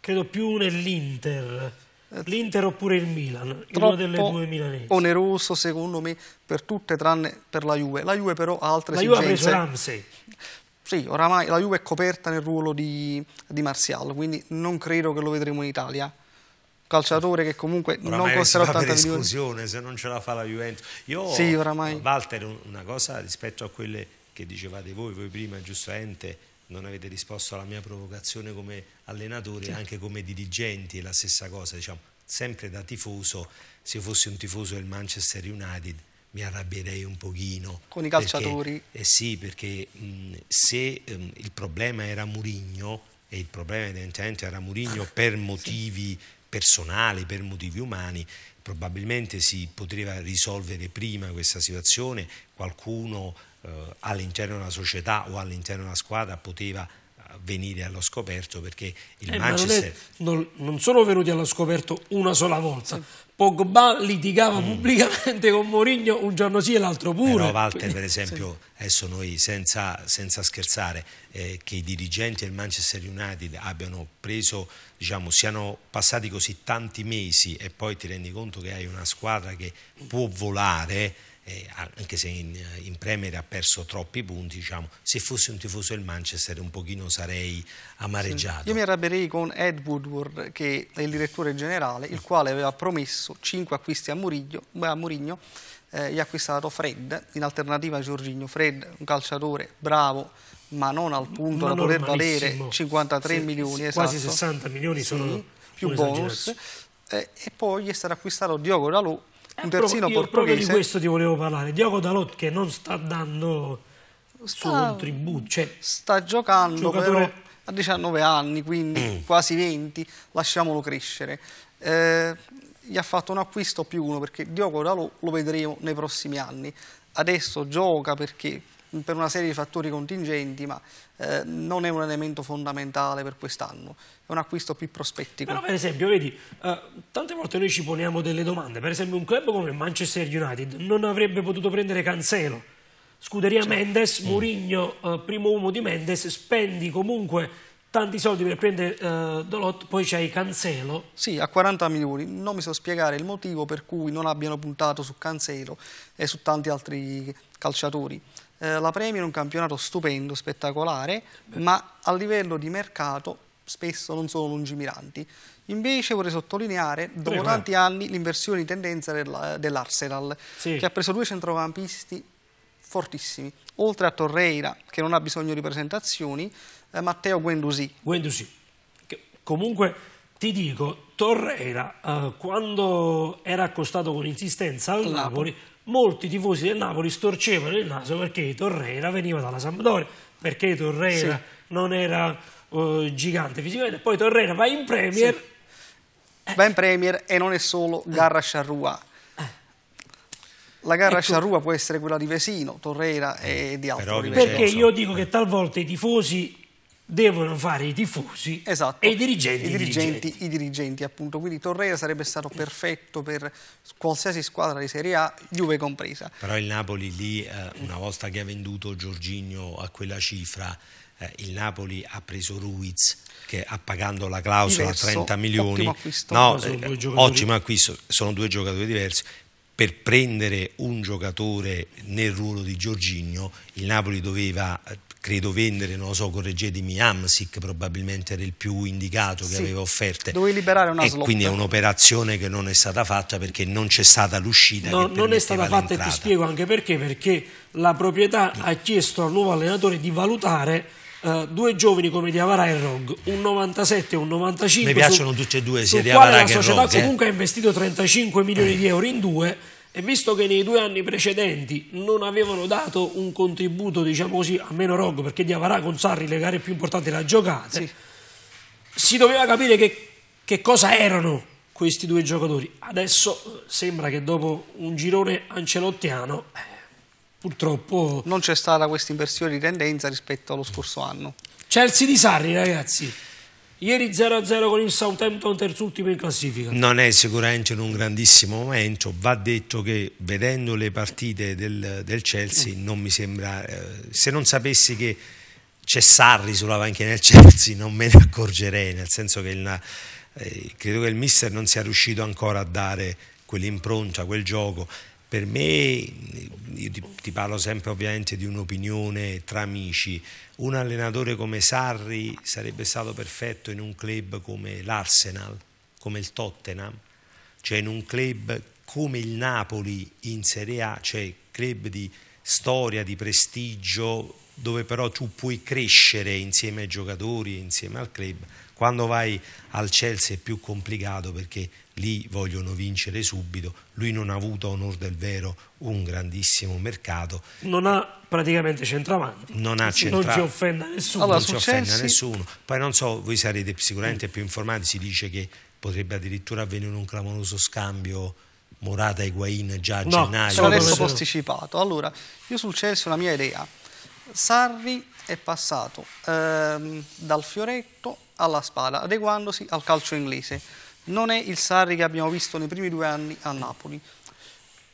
Credo più nell'Inter. Eh, L'Inter oppure il Milan, una delle due milanesi. oneroso secondo me per tutte tranne per la Juve. La Juve però ha altre la esigenze. La Juve ha preso Ramsey. Sì, oramai la Juve è coperta nel ruolo di, di Martial, quindi non credo che lo vedremo in Italia calciatore che comunque oramai non costerà 80 milioni. esclusione se non ce la fa la Juventus. Io, sì, oramai. Walter, una cosa rispetto a quelle che dicevate voi, voi prima giustamente non avete risposto alla mia provocazione come allenatore, sì. anche come dirigenti, è la stessa cosa, diciamo, sempre da tifoso, se fossi un tifoso del Manchester United mi arrabbierei un pochino. Con i calciatori? Perché, eh sì, perché mh, se mh, ehm, il problema era Murigno, e il problema evidentemente era Murigno per motivi sì. personali, per motivi umani, probabilmente si poteva risolvere prima questa situazione, qualcuno eh, all'interno della società o all'interno della squadra poteva venire allo scoperto perché il eh, Manchester... Ma non, è, non, non, sono venuti allo scoperto una sola volta. Pogba litigava mm. pubblicamente con Mourinho un giorno sì e l'altro pure. Però Walter, Quindi, per esempio, sì. adesso noi senza, senza scherzare, eh, che i dirigenti del Manchester United abbiano preso, diciamo, siano passati così tanti mesi e poi ti rendi conto che hai una squadra che può volare eh, anche se in, in, Premier ha perso troppi punti, diciamo, se fossi un tifoso del Manchester un pochino sarei amareggiato. Sì. Io mi arrabbierei con Ed Woodward, che è il direttore generale, il quale aveva promesso 5 acquisti a Murigno, a Murigno eh, gli ha acquistato Fred, in alternativa a Giorginio. Fred, un calciatore bravo, ma non al punto da poter valere 53 se, milioni, se, esatto. quasi 60 milioni sì, sono più bonus. Eh, e poi gli è stato acquistato Diogo Dalò eh, un terzino eh, proprio, portoghese. Proprio di questo ti volevo parlare. Diogo Dalot che non sta dando il suo contributo. Cioè, sta giocando giocatore... però a 19 anni, quindi mm. quasi 20, lasciamolo crescere. Eh, gli ha fatto un acquisto più uno perché Diogo Dalot lo vedremo nei prossimi anni. Adesso gioca perché per una serie di fattori contingenti, ma eh, non è un elemento fondamentale per quest'anno, è un acquisto più prospettico. Però per esempio, vedi, eh, tante volte noi ci poniamo delle domande, per esempio un club come Manchester United non avrebbe potuto prendere Cancelo, scuderia cioè. Mendes, mm. Mourinho, eh, primo uomo di Mendes, spendi comunque tanti soldi per prendere uh, eh, Dolot, poi c'hai Cancelo. Sì, a 40 milioni. Non mi so spiegare il motivo per cui non abbiano puntato su Cancelo e su tanti altri calciatori. Eh, la Premier è un campionato stupendo, spettacolare, Beh. ma a livello di mercato spesso non sono lungimiranti. Invece vorrei sottolineare, dopo Prima. tanti anni, l'inversione di tendenza eh, dell'Arsenal, sì. che ha preso due centrocampisti fortissimi, oltre a Torreira, che non ha bisogno di presentazioni, eh, Matteo Guendouzi. Guendouzi, comunque ti dico, Torreira, eh, quando era accostato con insistenza al Napoli molti tifosi del Napoli storcevano il naso perché Torreira veniva dalla Sampdoria, perché Torreira sì. non era uh, gigante fisicamente, poi Torreira va in Premier. Sì. Va in Premier e non è solo Garra Charrua. La gara ecco. Sciarrua può essere quella di Vesino, Torreira e di altri. Perché io dico che talvolta i tifosi devono fare i tifosi esatto. e i esatto. dirigenti, I dirigenti, dirigenti. I dirigenti, appunto. Quindi Torreira sarebbe stato perfetto per qualsiasi squadra di Serie A, Juve compresa. Però il Napoli lì, eh, una volta che ha venduto Giorginio a quella cifra, eh, il Napoli ha preso Ruiz che appagando la clausola Diverso, 30 milioni ottimo acquisto, no, eh, ottimo acquisto sono due giocatori diversi per prendere un giocatore nel ruolo di Giorginio il Napoli doveva credo vendere, non lo so, correggetemi, Amsic probabilmente era il più indicato che sì, aveva offerte. Dovevi liberare una e slot. Quindi è un'operazione che non è stata fatta perché non c'è stata l'uscita. No, non è stata fatta e ti spiego anche perché, perché la proprietà ha chiesto al nuovo allenatore di valutare Uh, due giovani come Diavara e Rog, un 97 e un 95. Mi piacciono su, tutti e due, sia Diavara che Rog. La società eh. comunque eh? ha investito 35 milioni eh. di euro in due e visto che nei due anni precedenti non avevano dato un contributo, diciamo così, a meno Roggo, perché Diavarà con Sarri le gare più importanti le ha giocate, sì. si doveva capire che, che, cosa erano questi due giocatori. Adesso eh, sembra che dopo un girone ancelottiano, eh, purtroppo... Non c'è stata questa inversione di tendenza rispetto allo scorso anno. Chelsea di Sarri, ragazzi. Ieri 0-0 con il Southampton, terzultimo in classifica. Non è sicuramente in un grandissimo momento, va detto che vedendo le partite del, del Chelsea non mi sembra... Eh, se non sapessi che c'è Sarri sulla panchina del Chelsea non me ne accorgerei, nel senso che il, eh, credo che il mister non sia riuscito ancora a dare quell'impronta, quel gioco per me, io ti, ti parlo sempre ovviamente di un'opinione tra amici, un allenatore come Sarri sarebbe stato perfetto in un club come l'Arsenal, come il Tottenham, cioè in un club come il Napoli in Serie A, cioè club di storia, di prestigio, dove però tu puoi crescere insieme ai giocatori, insieme al club. Quando vai al Chelsea è più complicato perché lì vogliono vincere subito. Lui non ha avuto, a onore del vero, un grandissimo mercato. Non ha praticamente centravanti. Non ha centravanti. Non si offenda nessuno. Allora, non ci offenda nessuno. Poi non so, voi sarete sicuramente più informati, si dice che potrebbe addirittura avvenire un clamoroso scambio Morata e Guain già a no, gennaio. Sono adesso posticipato. Allora, io sul Chelsea una mia idea. Sarri è passato ehm, dal fioretto alla spada, adeguandosi al calcio inglese non è il Sarri che abbiamo visto nei primi due anni a Napoli.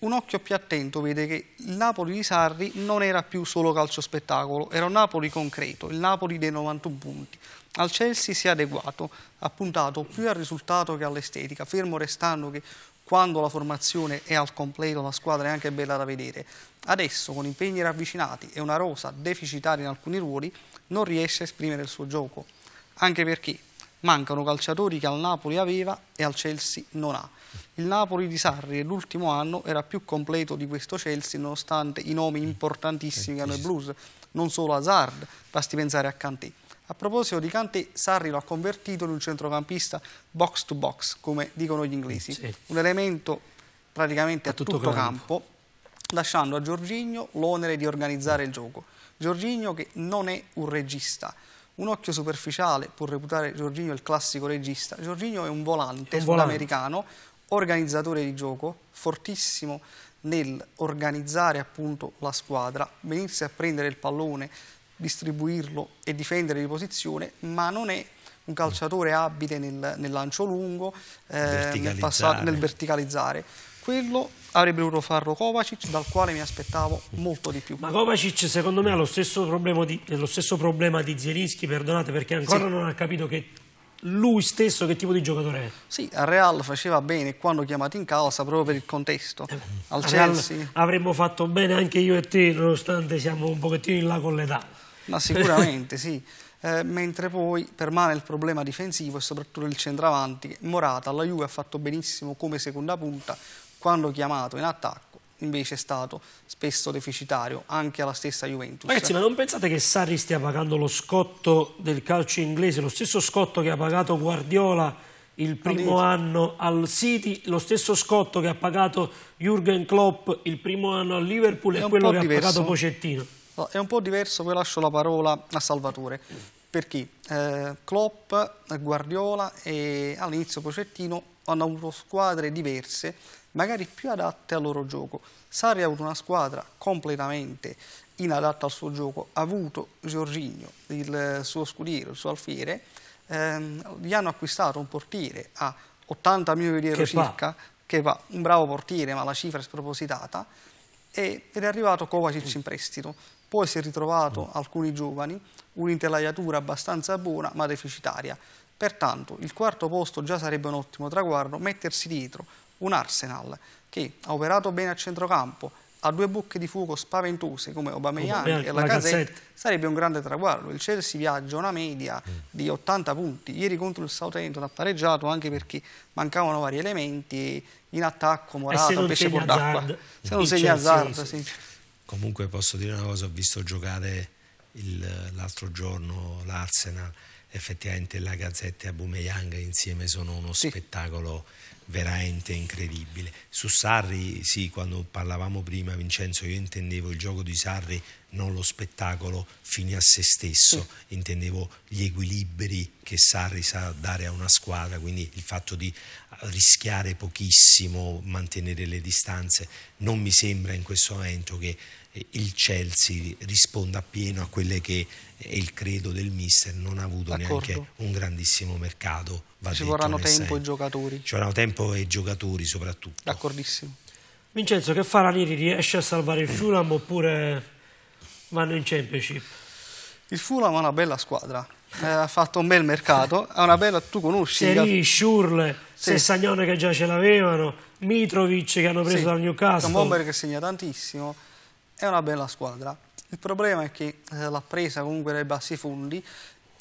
Un occhio più attento vede che il Napoli di Sarri non era più solo calcio spettacolo, era un Napoli concreto, il Napoli dei 91 punti. Al Chelsea si è adeguato, ha puntato più al risultato che all'estetica, fermo restando che quando la formazione è al completo la squadra è anche bella da vedere. Adesso con impegni ravvicinati e una rosa deficitaria in alcuni ruoli non riesce a esprimere il suo gioco, anche perché mancano calciatori che al Napoli aveva e al Chelsea non ha. Il Napoli di Sarri l'ultimo anno era più completo di questo Chelsea nonostante i nomi importantissimi che hanno i Blues, non solo Hazard, basti pensare a Kanté. A proposito di Kanté, Sarri lo ha convertito in un centrocampista box to box, come dicono gli inglesi, un elemento praticamente a, tutto, tutto campo. campo, lasciando a Giorginio l'onere di organizzare il gioco. Giorginio che non è un regista, un occhio superficiale può reputare Giorginio il classico regista. Giorginio è un volante, un volante. sudamericano, organizzatore di gioco, fortissimo nel organizzare appunto la squadra, venirsi a prendere il pallone, distribuirlo e difendere di posizione, ma non è un calciatore abile nel, nel lancio lungo, eh, nel, nel verticalizzare. Quello avrebbe dovuto farlo Kovacic dal quale mi aspettavo molto di più ma Kovacic secondo me ha lo stesso problema di, stesso problema di Zielinski perdonate perché ancora sì. non ha capito che lui stesso che tipo di giocatore è sì, al Real faceva bene quando chiamato in causa proprio per il contesto eh, al Chelsea avremmo fatto bene anche io e te nonostante siamo un pochettino in là con l'età ma sicuramente sì eh, mentre poi permane il problema difensivo e soprattutto il centravanti. Morata la Juve ha fatto benissimo come seconda punta, quando chiamato in attacco invece è stato spesso deficitario anche alla stessa Juventus. Ragazzi, ma non pensate che Sarri stia pagando lo scotto del calcio inglese, lo stesso scotto che ha pagato Guardiola il primo anno al City, lo stesso scotto che ha pagato Jürgen Klopp il primo anno al Liverpool è e quello che diverso. ha pagato Pocettino? È un po' diverso, poi lascio la parola a Salvatore. Perché eh, Klopp, Guardiola e all'inizio Pocettino hanno avuto squadre diverse, magari più adatte al loro gioco. Sarri ha avuto una squadra completamente inadatta al suo gioco, ha avuto Giorgigno, il suo scudiero, il suo alfiere, ehm, gli hanno acquistato un portiere a 80 milioni di euro che circa, fa. che va un bravo portiere ma la cifra è spropositata, ed è arrivato Kovacic in prestito. Poi si è ritrovato alcuni giovani, un'intelaiatura abbastanza buona ma deficitaria. Pertanto il quarto posto già sarebbe un ottimo traguardo, mettersi dietro un Arsenal che ha operato bene a centrocampo, ha due bocche di fuoco spaventose come Aubameyang oh, e la Gazzetta sarebbe un grande traguardo. Il Chelsea viaggia una media mm. di 80 punti. Ieri contro il Southampton ha pareggiato anche perché mancavano vari elementi in attacco, eh, Morata, pesce fuor d'acqua. Se non segna Hazard, sì. Comunque posso dire una cosa, ho visto giocare l'altro giorno l'Arsenal effettivamente la Gazzetta e Abumeyang insieme sono uno sì. spettacolo veramente incredibile. Su Sarri, sì, quando parlavamo prima Vincenzo, io intendevo il gioco di Sarri non lo spettacolo fine a se stesso, sì. intendevo gli equilibri che Sarri sa dare a una squadra, quindi il fatto di rischiare pochissimo, mantenere le distanze, non mi sembra in questo momento che il Chelsea risponda appieno a quelle che è eh, il credo del mister, non ha avuto neanche un grandissimo mercato. Ci vorranno tempo e giocatori. Ci vorranno tempo e giocatori soprattutto. D'accordissimo. Vincenzo, che farà Ranieri? Riesce a salvare il Fulham oppure vanno in Championship? Il Fulham è una bella squadra, eh, ha fatto un bel mercato, è una bella, tu conosci. Seri, Schurle, sì. Sessagnone che già ce l'avevano, Mitrovic che hanno preso sì. dal Newcastle. È un bomber che segna tantissimo è una bella squadra. Il problema è che eh, l'ha presa comunque dai bassi fondi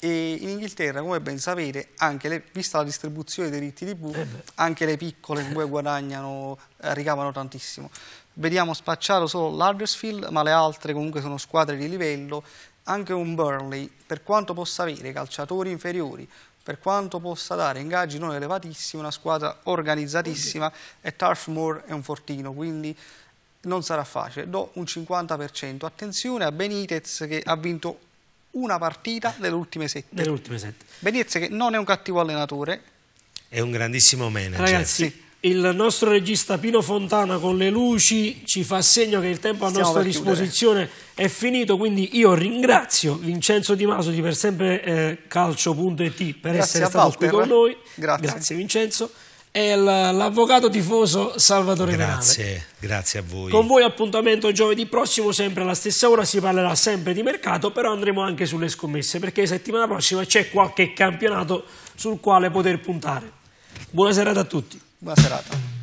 e in Inghilterra, come ben sapete, le, vista la distribuzione dei diritti TV, eh anche le piccole comunque guadagnano, eh, ricavano tantissimo. Vediamo spacciato solo l'Huddersfield, ma le altre comunque sono squadre di livello. Anche un Burnley, per quanto possa avere calciatori inferiori, per quanto possa dare ingaggi non elevatissimi, una squadra organizzatissima e Turf Moor è un fortino, quindi non sarà facile, do un 50%. Attenzione a Benitez che ha vinto una partita delle ultime sette. Delle ultime sette. Benitez che non è un cattivo allenatore. È un grandissimo manager. Ragazzi, sì. il nostro regista Pino Fontana con le luci ci fa segno che il tempo a nostra disposizione chiudere. è finito, quindi io ringrazio Vincenzo Di Maso di per sempre eh, calcio.it per Grazie essere stato qui con noi. Grazie, Grazie Vincenzo e l'avvocato tifoso Salvatore grazie, Grazie, grazie a voi. Con voi appuntamento giovedì prossimo, sempre alla stessa ora, si parlerà sempre di mercato, però andremo anche sulle scommesse, perché settimana prossima c'è qualche campionato sul quale poter puntare. Buona serata a tutti. Buona serata.